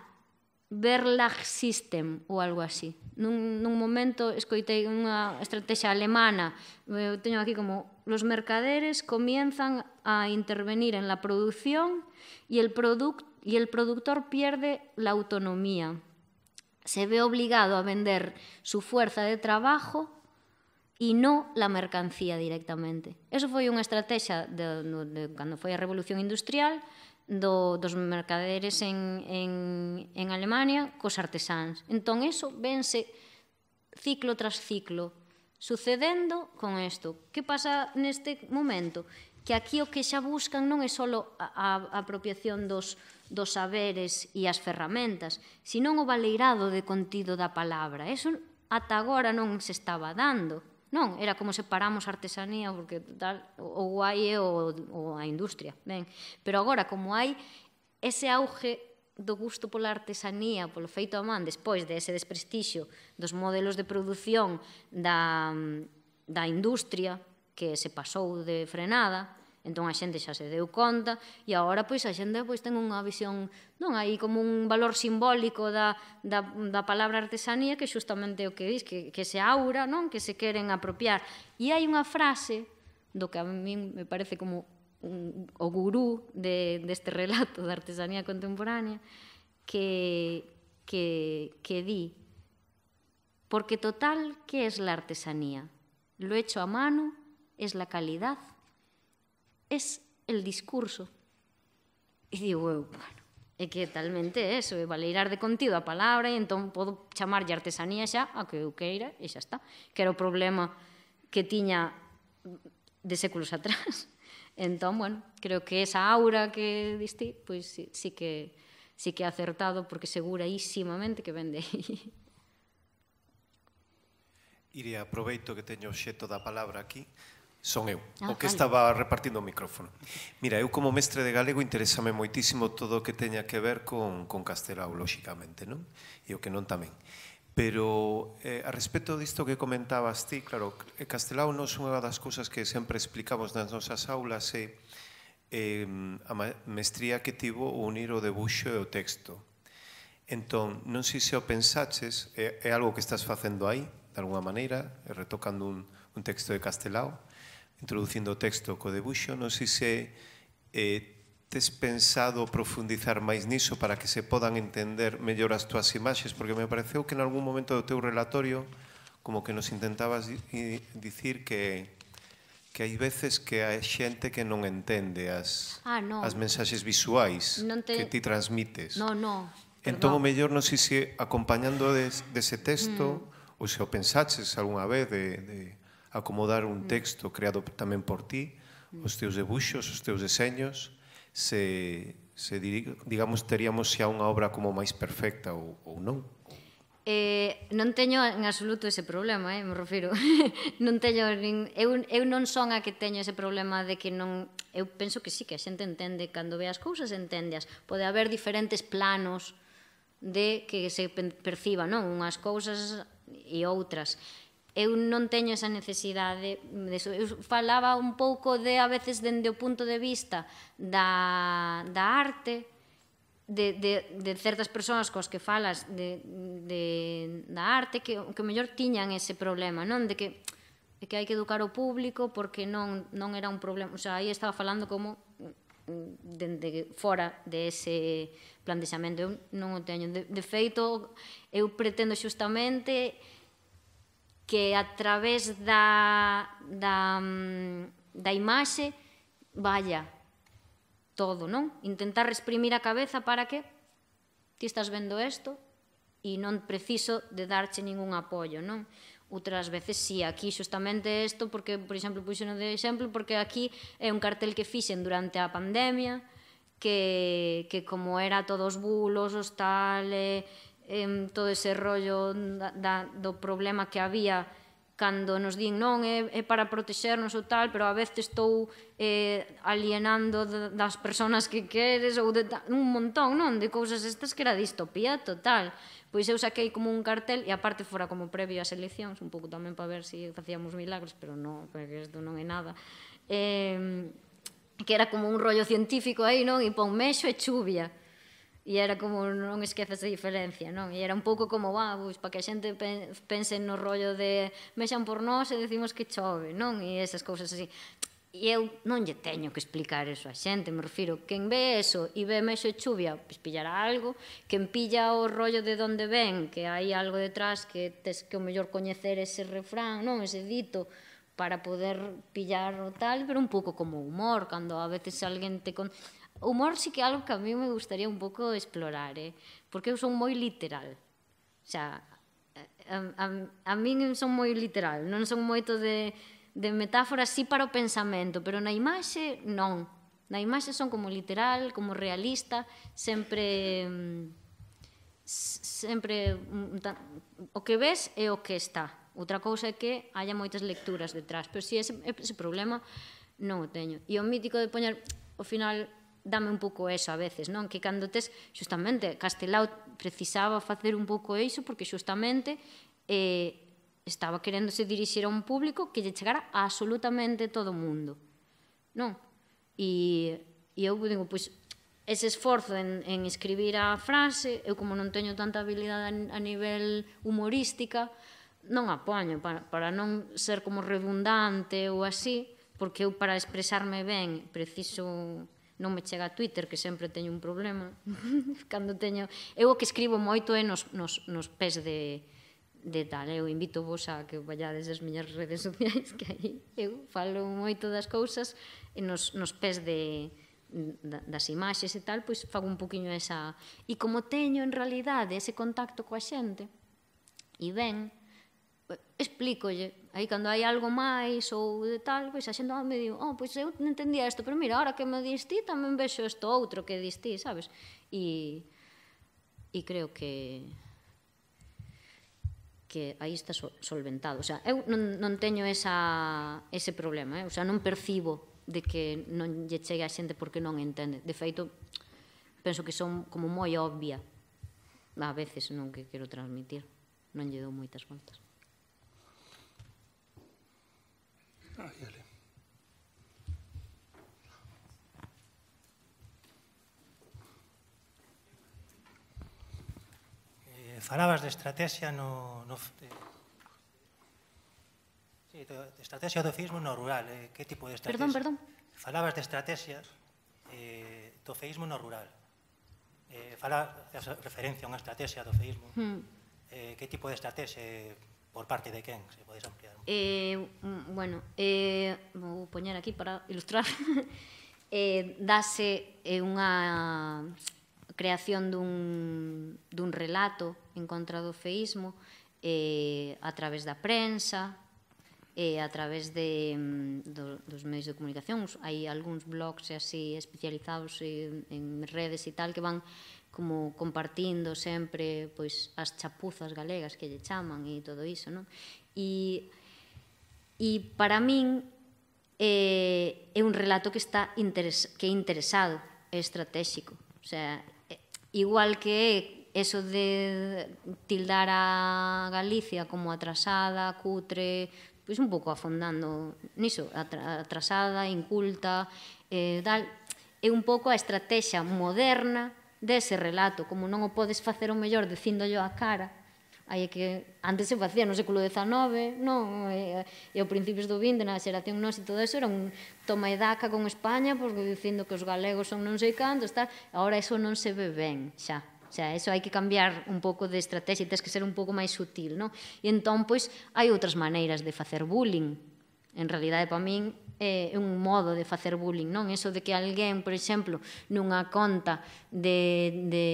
Verlag System ou algo así. Nun, nun momento escoitei unha estrategia alemana, eu teño aquí como los mercaderes comienzan a intervenir en la producción y el producto y el productor pierde la autonomía. Se ve obligado a vender su fuerza de trabajo e non la mercancía directamente. Eso foi unha estrategia de, de, de cando foi a Revolución Industrial do, dos mercaderes en, en, en Alemania cos artesáns. Entón, eso vense ciclo tras ciclo, sucedendo con isto. Que pasa neste momento? Que aquí o que xa buscan non é só a, a apropiación dos, dos saberes e as ferramentas, senón o valeirado de contido da palabra. Eso ata agora non se estaba dando. Non, era como separamos artesanía porque tal, o guai é o, o a industria, ben. Pero agora como hai ese auge do gusto pola artesanía, polo feito a man, despois de ese desprestixio dos modelos de produción da, da industria que se pasou de frenada, Entón a xente xa se deu conta y e ahora pois a xente pois ten visión, non como un valor simbólico da da da palabra artesanía que justamente lo que dis que que se aura, que se quieren apropiar. Y e hay una frase do que a mí me parece como un, gurú de este relato de artesanía contemporánea que que que di porque total, ¿qué es la artesanía? Lo hecho a mano es la calidad es el discurso. E digo, eu, bueno, é que talmente é eso, é valeirar de contido a palabra e entón podo chamarlle artesanía xa a que eu queira e xa está. Que era o problema que tiña de séculos atrás. Entón, bueno, creo que esa aura que diste, pois pues, sí, sí que sí que é acertado porque seguraísimamente que vende aí. Iria, aproveito que teño xeto da palabra aquí Son eu, ah, o que vale. estaba repartindo o micrófono. Mira, eu como mestre de galego interesame moitísimo todo o que teña que ver con, con Castelao, lóxicamente, non? E o que non tamén. Pero eh, a respecto disto que comentabas ti, claro, eh, Castelao non son unha das cousas que sempre explicamos nas nosas aulas e eh, a mestría que tivo unir o debuxo e o texto. Entón, non sei se o pensaches, é, é algo que estás facendo aí, de alguna maneira, retocando un, un texto de Castelao, introducindo o texto co debuxo, non sei se eh, tes pensado profundizar máis niso para que se podan entender mellor as túas imaxes, porque me pareceu que en algún momento do teu relatorio como que nos intentabas dicir que que hai veces que hai xente que non entende as ah, no. as mensaxes visuais non te... que ti transmites. No, no. Entón o mellor non sei se acompañando des, dese texto mm. ou se o pensaches algunha vez de, de acomodar un mm. texto creado tamén por ti, mm. os teus debuxos, os teus deseños, se, se digamos, teríamos xa unha obra como máis perfecta ou, ou non? Eh, non teño en absoluto ese problema, eh, me refiro. non teño nin, eu, eu non son a que teño ese problema de que non... Eu penso que sí, que a xente entende, cando ve as cousas entendeas. Pode haber diferentes planos de que se perciba, non? Unhas cousas e outras eu non teño esa necesidade de eso. Eu falaba un pouco de a veces dende o punto de vista da, da arte, de, de, de certas persoas coas que falas de, de, da arte que, que mellor tiñan ese problema, non? De que de que hai que educar o público porque non, non era un problema. O sea, aí estaba falando como dende de, fora de ese plantexamento. Eu non o teño. De, de feito, eu pretendo xustamente que a través da, da, mm, da imaxe vaya todo, non? Intentar resprimir a cabeza para que ti estás vendo isto e non preciso de darche ningún apoio, non? Outras veces si, sí, aquí xustamente isto, porque, por exemplo, puxeno de exemplo, porque aquí é un cartel que fixen durante a pandemia, que, que como era todos bulos, os tal, eh, eh, todo ese rollo da, da, do problema que había cando nos din non é, é para protexernos ou tal, pero a veces estou eh, alienando das persoas que queres ou de, un montón, non, de cousas estas que era distopía total. Pois eu saquei como un cartel e aparte fora como previo ás eleccións, un pouco tamén para ver se si facíamos milagres, pero non, porque isto non é nada. Eh, que era como un rollo científico aí, non? E pon mexo e chuvia. E era como, non esqueces a diferencia, non? E era un pouco como, ah, pois, para que a xente pense no rollo de mexan por nós e decimos que chove, non? E esas cousas así. E eu non lle teño que explicar eso a xente, me refiro, quen ve eso e ve mexo e chuvia, pois pillará algo, quen pilla o rollo de onde ven, que hai algo detrás que tes que o mellor coñecer ese refrán, non, ese dito, para poder pillar o tal, pero un pouco como humor, cando a veces alguén te... Con... O humor sí que é algo que a mí me gustaría un pouco explorar, eh? porque eu son moi literal. O sea, a, a, a mí son moi literal, non son moito de, de metáfora sí para o pensamento, pero na imaxe non. Na imaxe son como literal, como realista, sempre sempre mm, o que ves é o que está. Outra cousa é que haya moitas lecturas detrás, pero si ese, ese problema non o teño. E o mítico de poñer, ao final, dame un pouco eso a veces, non? Que cando tes, xustamente, Castelao precisaba facer un pouco iso porque xustamente eh, estaba queréndose dirixir a un público que lle chegara a absolutamente todo o mundo, non? E, e eu digo, pois, ese esforzo en, en escribir a frase, eu como non teño tanta habilidade a nivel humorística, non a poño para, para non ser como redundante ou así, porque eu para expresarme ben preciso non me chega a Twitter, que sempre teño un problema. Cando teño... Eu o que escribo moito é nos, nos, nos pés de, de tal. Eh? Eu invito vos a que vallades as miñas redes sociais, que aí eu falo moito das cousas e nos, nos pés de, das imaxes e tal, pois fago un poquinho esa... E como teño en realidade ese contacto coa xente, e ben, explícolle. Aí cando hai algo máis ou de tal, pois a xente me di, oh, pois eu non entendía isto, pero mira, ahora que me dis ti, tamén vexo isto outro que diste, ti, sabes? E, e creo que que aí está solventado. O sea, eu non, non teño esa, ese problema, eh? o sea, non percibo de que non lle chegue a xente porque non entende. De feito, penso que son como moi obvia a veces non que quero transmitir. Non lle dou moitas voltas. Ah, jeli. Eh, falabas de estrategia no, no de, sí, de, estrategia do feísmo no rural, eh, que tipo de estrategia? Perdón, perdón. Falabas de estrategia eh, do feísmo no rural. Eh, fala, eh, referencia a unha estrategia do feísmo. Hmm. Eh, que tipo de estrategia eh, Por parte de quen, se podes ampliar? Eh, mm, bueno, eh, vou poñer aquí para ilustrar. eh, dase eh, unha creación dun, dun relato en contra do feísmo eh, a través da prensa, eh, a través de, mm, do, dos medios de comunicación. Hai algúns blogs así especializados eh, en redes e tal que van como compartindo sempre pois as chapuzas galegas que lle chaman e todo iso, non? E e para min eh, é un relato que está interes, que é interesado, é estratégico. O sea, eh, igual que eso de tildar a Galicia como atrasada, cutre, pois un pouco afondando niso, atrasada, inculta, eh, dal, é un pouco a estrategia moderna dese relato, como non o podes facer o mellor dicíndollo a cara, aí é que antes se facía no século XIX, non, e, e ao principios do XX, na xeración nos e todo eso, era un toma e daca con España, porque dicindo que os galegos son non sei canto, está, agora eso non se ve ben, xa. O sea, eso hai que cambiar un pouco de estrategia, tens que ser un pouco máis sutil, non? E entón, pois, hai outras maneiras de facer bullying, en realidade para min é un modo de facer bullying, non? Eso de que alguén, por exemplo, nunha conta de, de,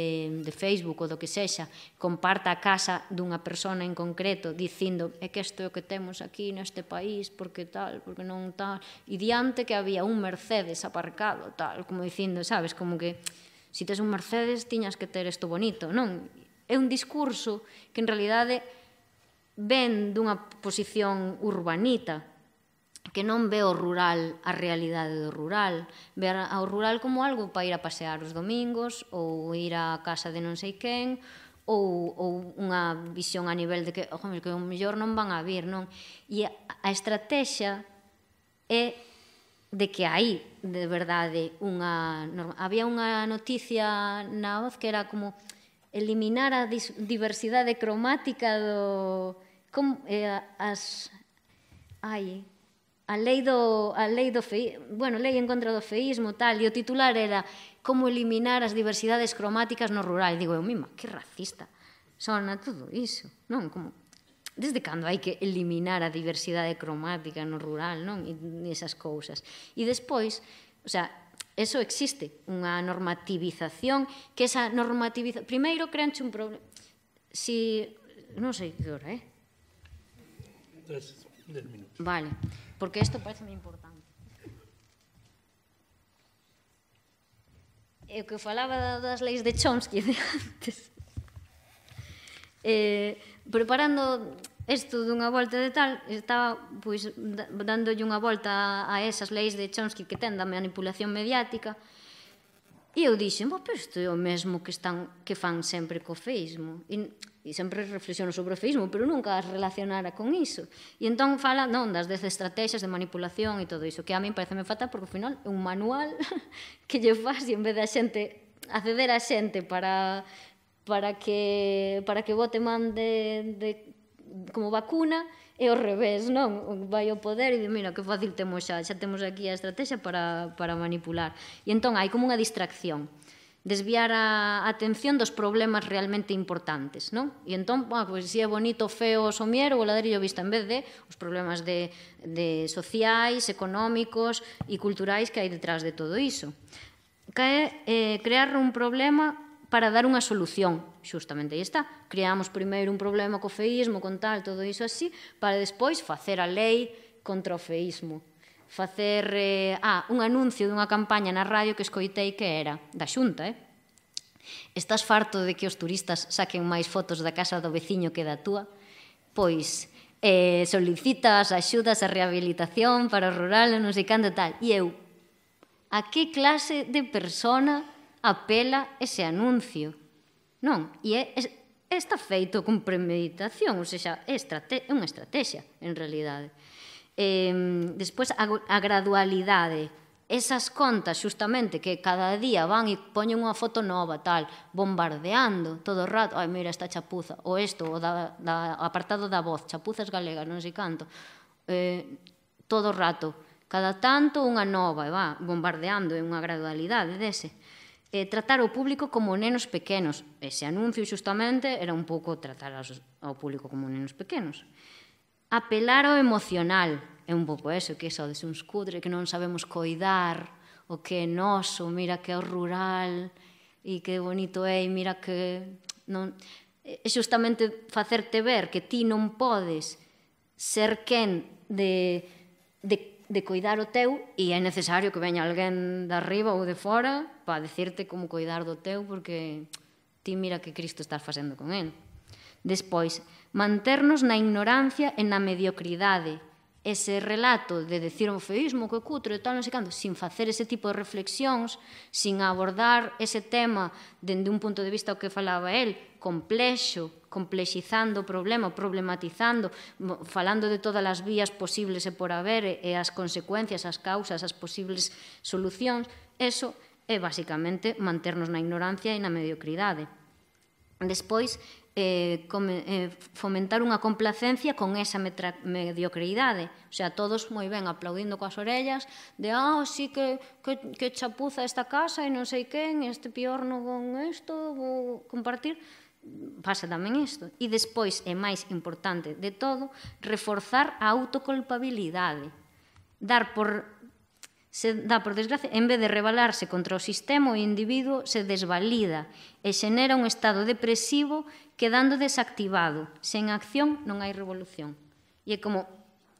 de Facebook ou do que sexa, comparta a casa dunha persona en concreto dicindo é que isto é o que temos aquí neste país, porque tal, porque non tal, e diante que había un Mercedes aparcado, tal, como dicindo, sabes, como que se si tes un Mercedes tiñas que ter isto bonito, non? É un discurso que en realidade ven dunha posición urbanita, que non ve o rural, a realidade do rural, ve ao rural como algo para ir a pasear os domingos ou ir á casa de non sei quen ou, ou unha visión a nivel de que, ojo, que o mellor non van a vir, non? E a, a estrategia é de que hai de verdade unha había unha noticia na voz que era como eliminar a diversidade cromática do como eh, as ai a lei do a lei do fei, bueno, lei en contra do feísmo tal, e o titular era como eliminar as diversidades cromáticas no rural. Digo, eu mima, que racista. Sona tudo iso, non? Como desde cando hai que eliminar a diversidade cromática no rural, non? E esas cousas. E despois, o sea, eso existe, unha normativización, que esa normativiza Primeiro, creanche un problema... Si... Non sei que hora, eh? Tres, minutos. Vale porque isto parece moi importante. E eh, o que falaba das leis de Chomsky de antes, eh, preparando isto dunha volta de tal, estaba pois dándolle unha volta a esas leis de Chomsky que ten da manipulación mediática, e E eu dixen, bo, pero isto é o mesmo que, están, que fan sempre co feísmo. E, e sempre reflexiono sobre o feísmo, pero nunca as relacionara con iso. E entón fala, non, das dez estrategias de manipulación e todo iso, que a min me fatal porque ao final é un manual que lle faz e en vez da xente acceder a xente para para que para que vote man de, de como vacuna, é o revés, non? Vai ao poder e di, mira, que fácil temos xa, xa temos aquí a estrategia para, para manipular. E entón hai como unha distracción desviar a atención dos problemas realmente importantes, non? E entón, bueno, pois, si é bonito, feo, somier ou o ladrillo vista en vez de os problemas de, de sociais, económicos e culturais que hai detrás de todo iso. Cae eh, crear un problema para dar unha solución, xustamente, aí está. Creamos primeiro un problema co feísmo, con tal, todo iso así, para despois facer a lei contra o feísmo. Facer eh, ah, un anuncio dunha campaña na radio que escoitei que era da xunta, eh? Estás farto de que os turistas saquen máis fotos da casa do veciño que da túa? Pois, eh, solicitas axudas a rehabilitación para o rural e non sei cando tal. E eu, a que clase de persona apela ese anuncio. Non, e é, é está feito con premeditación, ou seja, é, estrate, é unha estrategia, en realidade. Eh, despois, a, a gradualidade, esas contas xustamente que cada día van e poñen unha foto nova, tal, bombardeando todo o rato, ai, mira esta chapuza, ou isto, o da, da apartado da voz, chapuzas galegas, non sei canto, eh, todo o rato, cada tanto unha nova, e va, bombardeando, é unha gradualidade dese eh, tratar o público como nenos pequenos. Ese anuncio xustamente era un pouco tratar aos, ao público como nenos pequenos. Apelar ao emocional, é un pouco eso, que de uns cudre que non sabemos coidar, o que é noso, mira que é o rural, e que bonito é, e mira que... Non... É xustamente facerte ver que ti non podes ser quen de, de de coidar o teu e é necesario que veña alguén de arriba ou de fora para decirte como coidar do teu porque ti mira que Cristo estás facendo con él. Despois, manternos na ignorancia e na mediocridade. Ese relato de decir un feísmo que cutre e tal, non sei cando, sin facer ese tipo de reflexións, sin abordar ese tema dende un punto de vista o que falaba él, complexo, complexizando o problema, problematizando, falando de todas as vías posibles e por haber e as consecuencias, as causas, as posibles solucións, eso é basicamente manternos na ignorancia e na mediocridade. Despois, eh, come, eh, fomentar unha complacencia con esa metra, mediocridade. O sea, todos moi ben aplaudindo coas orellas de, ah, sí que, que, que chapuza esta casa e non sei quen, este pior non con isto, vou compartir pasa tamén isto. E despois, é máis importante de todo, reforzar a autoculpabilidade. Dar por se dá por desgracia, en vez de rebelarse contra o sistema, o individuo se desvalida e xenera un estado depresivo quedando desactivado. Sen acción non hai revolución. E é como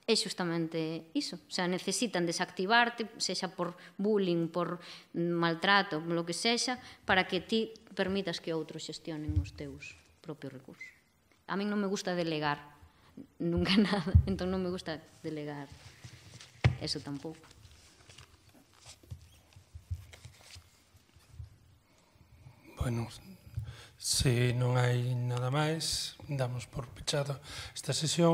é justamente iso. O sea, necesitan desactivarte, sexa por bullying, por maltrato, lo que sexa, para que ti permitas que outros xestionen os teus propios recursos. A mí non me gusta delegar nunca nada, entón non me gusta delegar eso tampouco. Bueno, se non hai nada máis, damos por pechado esta sesión.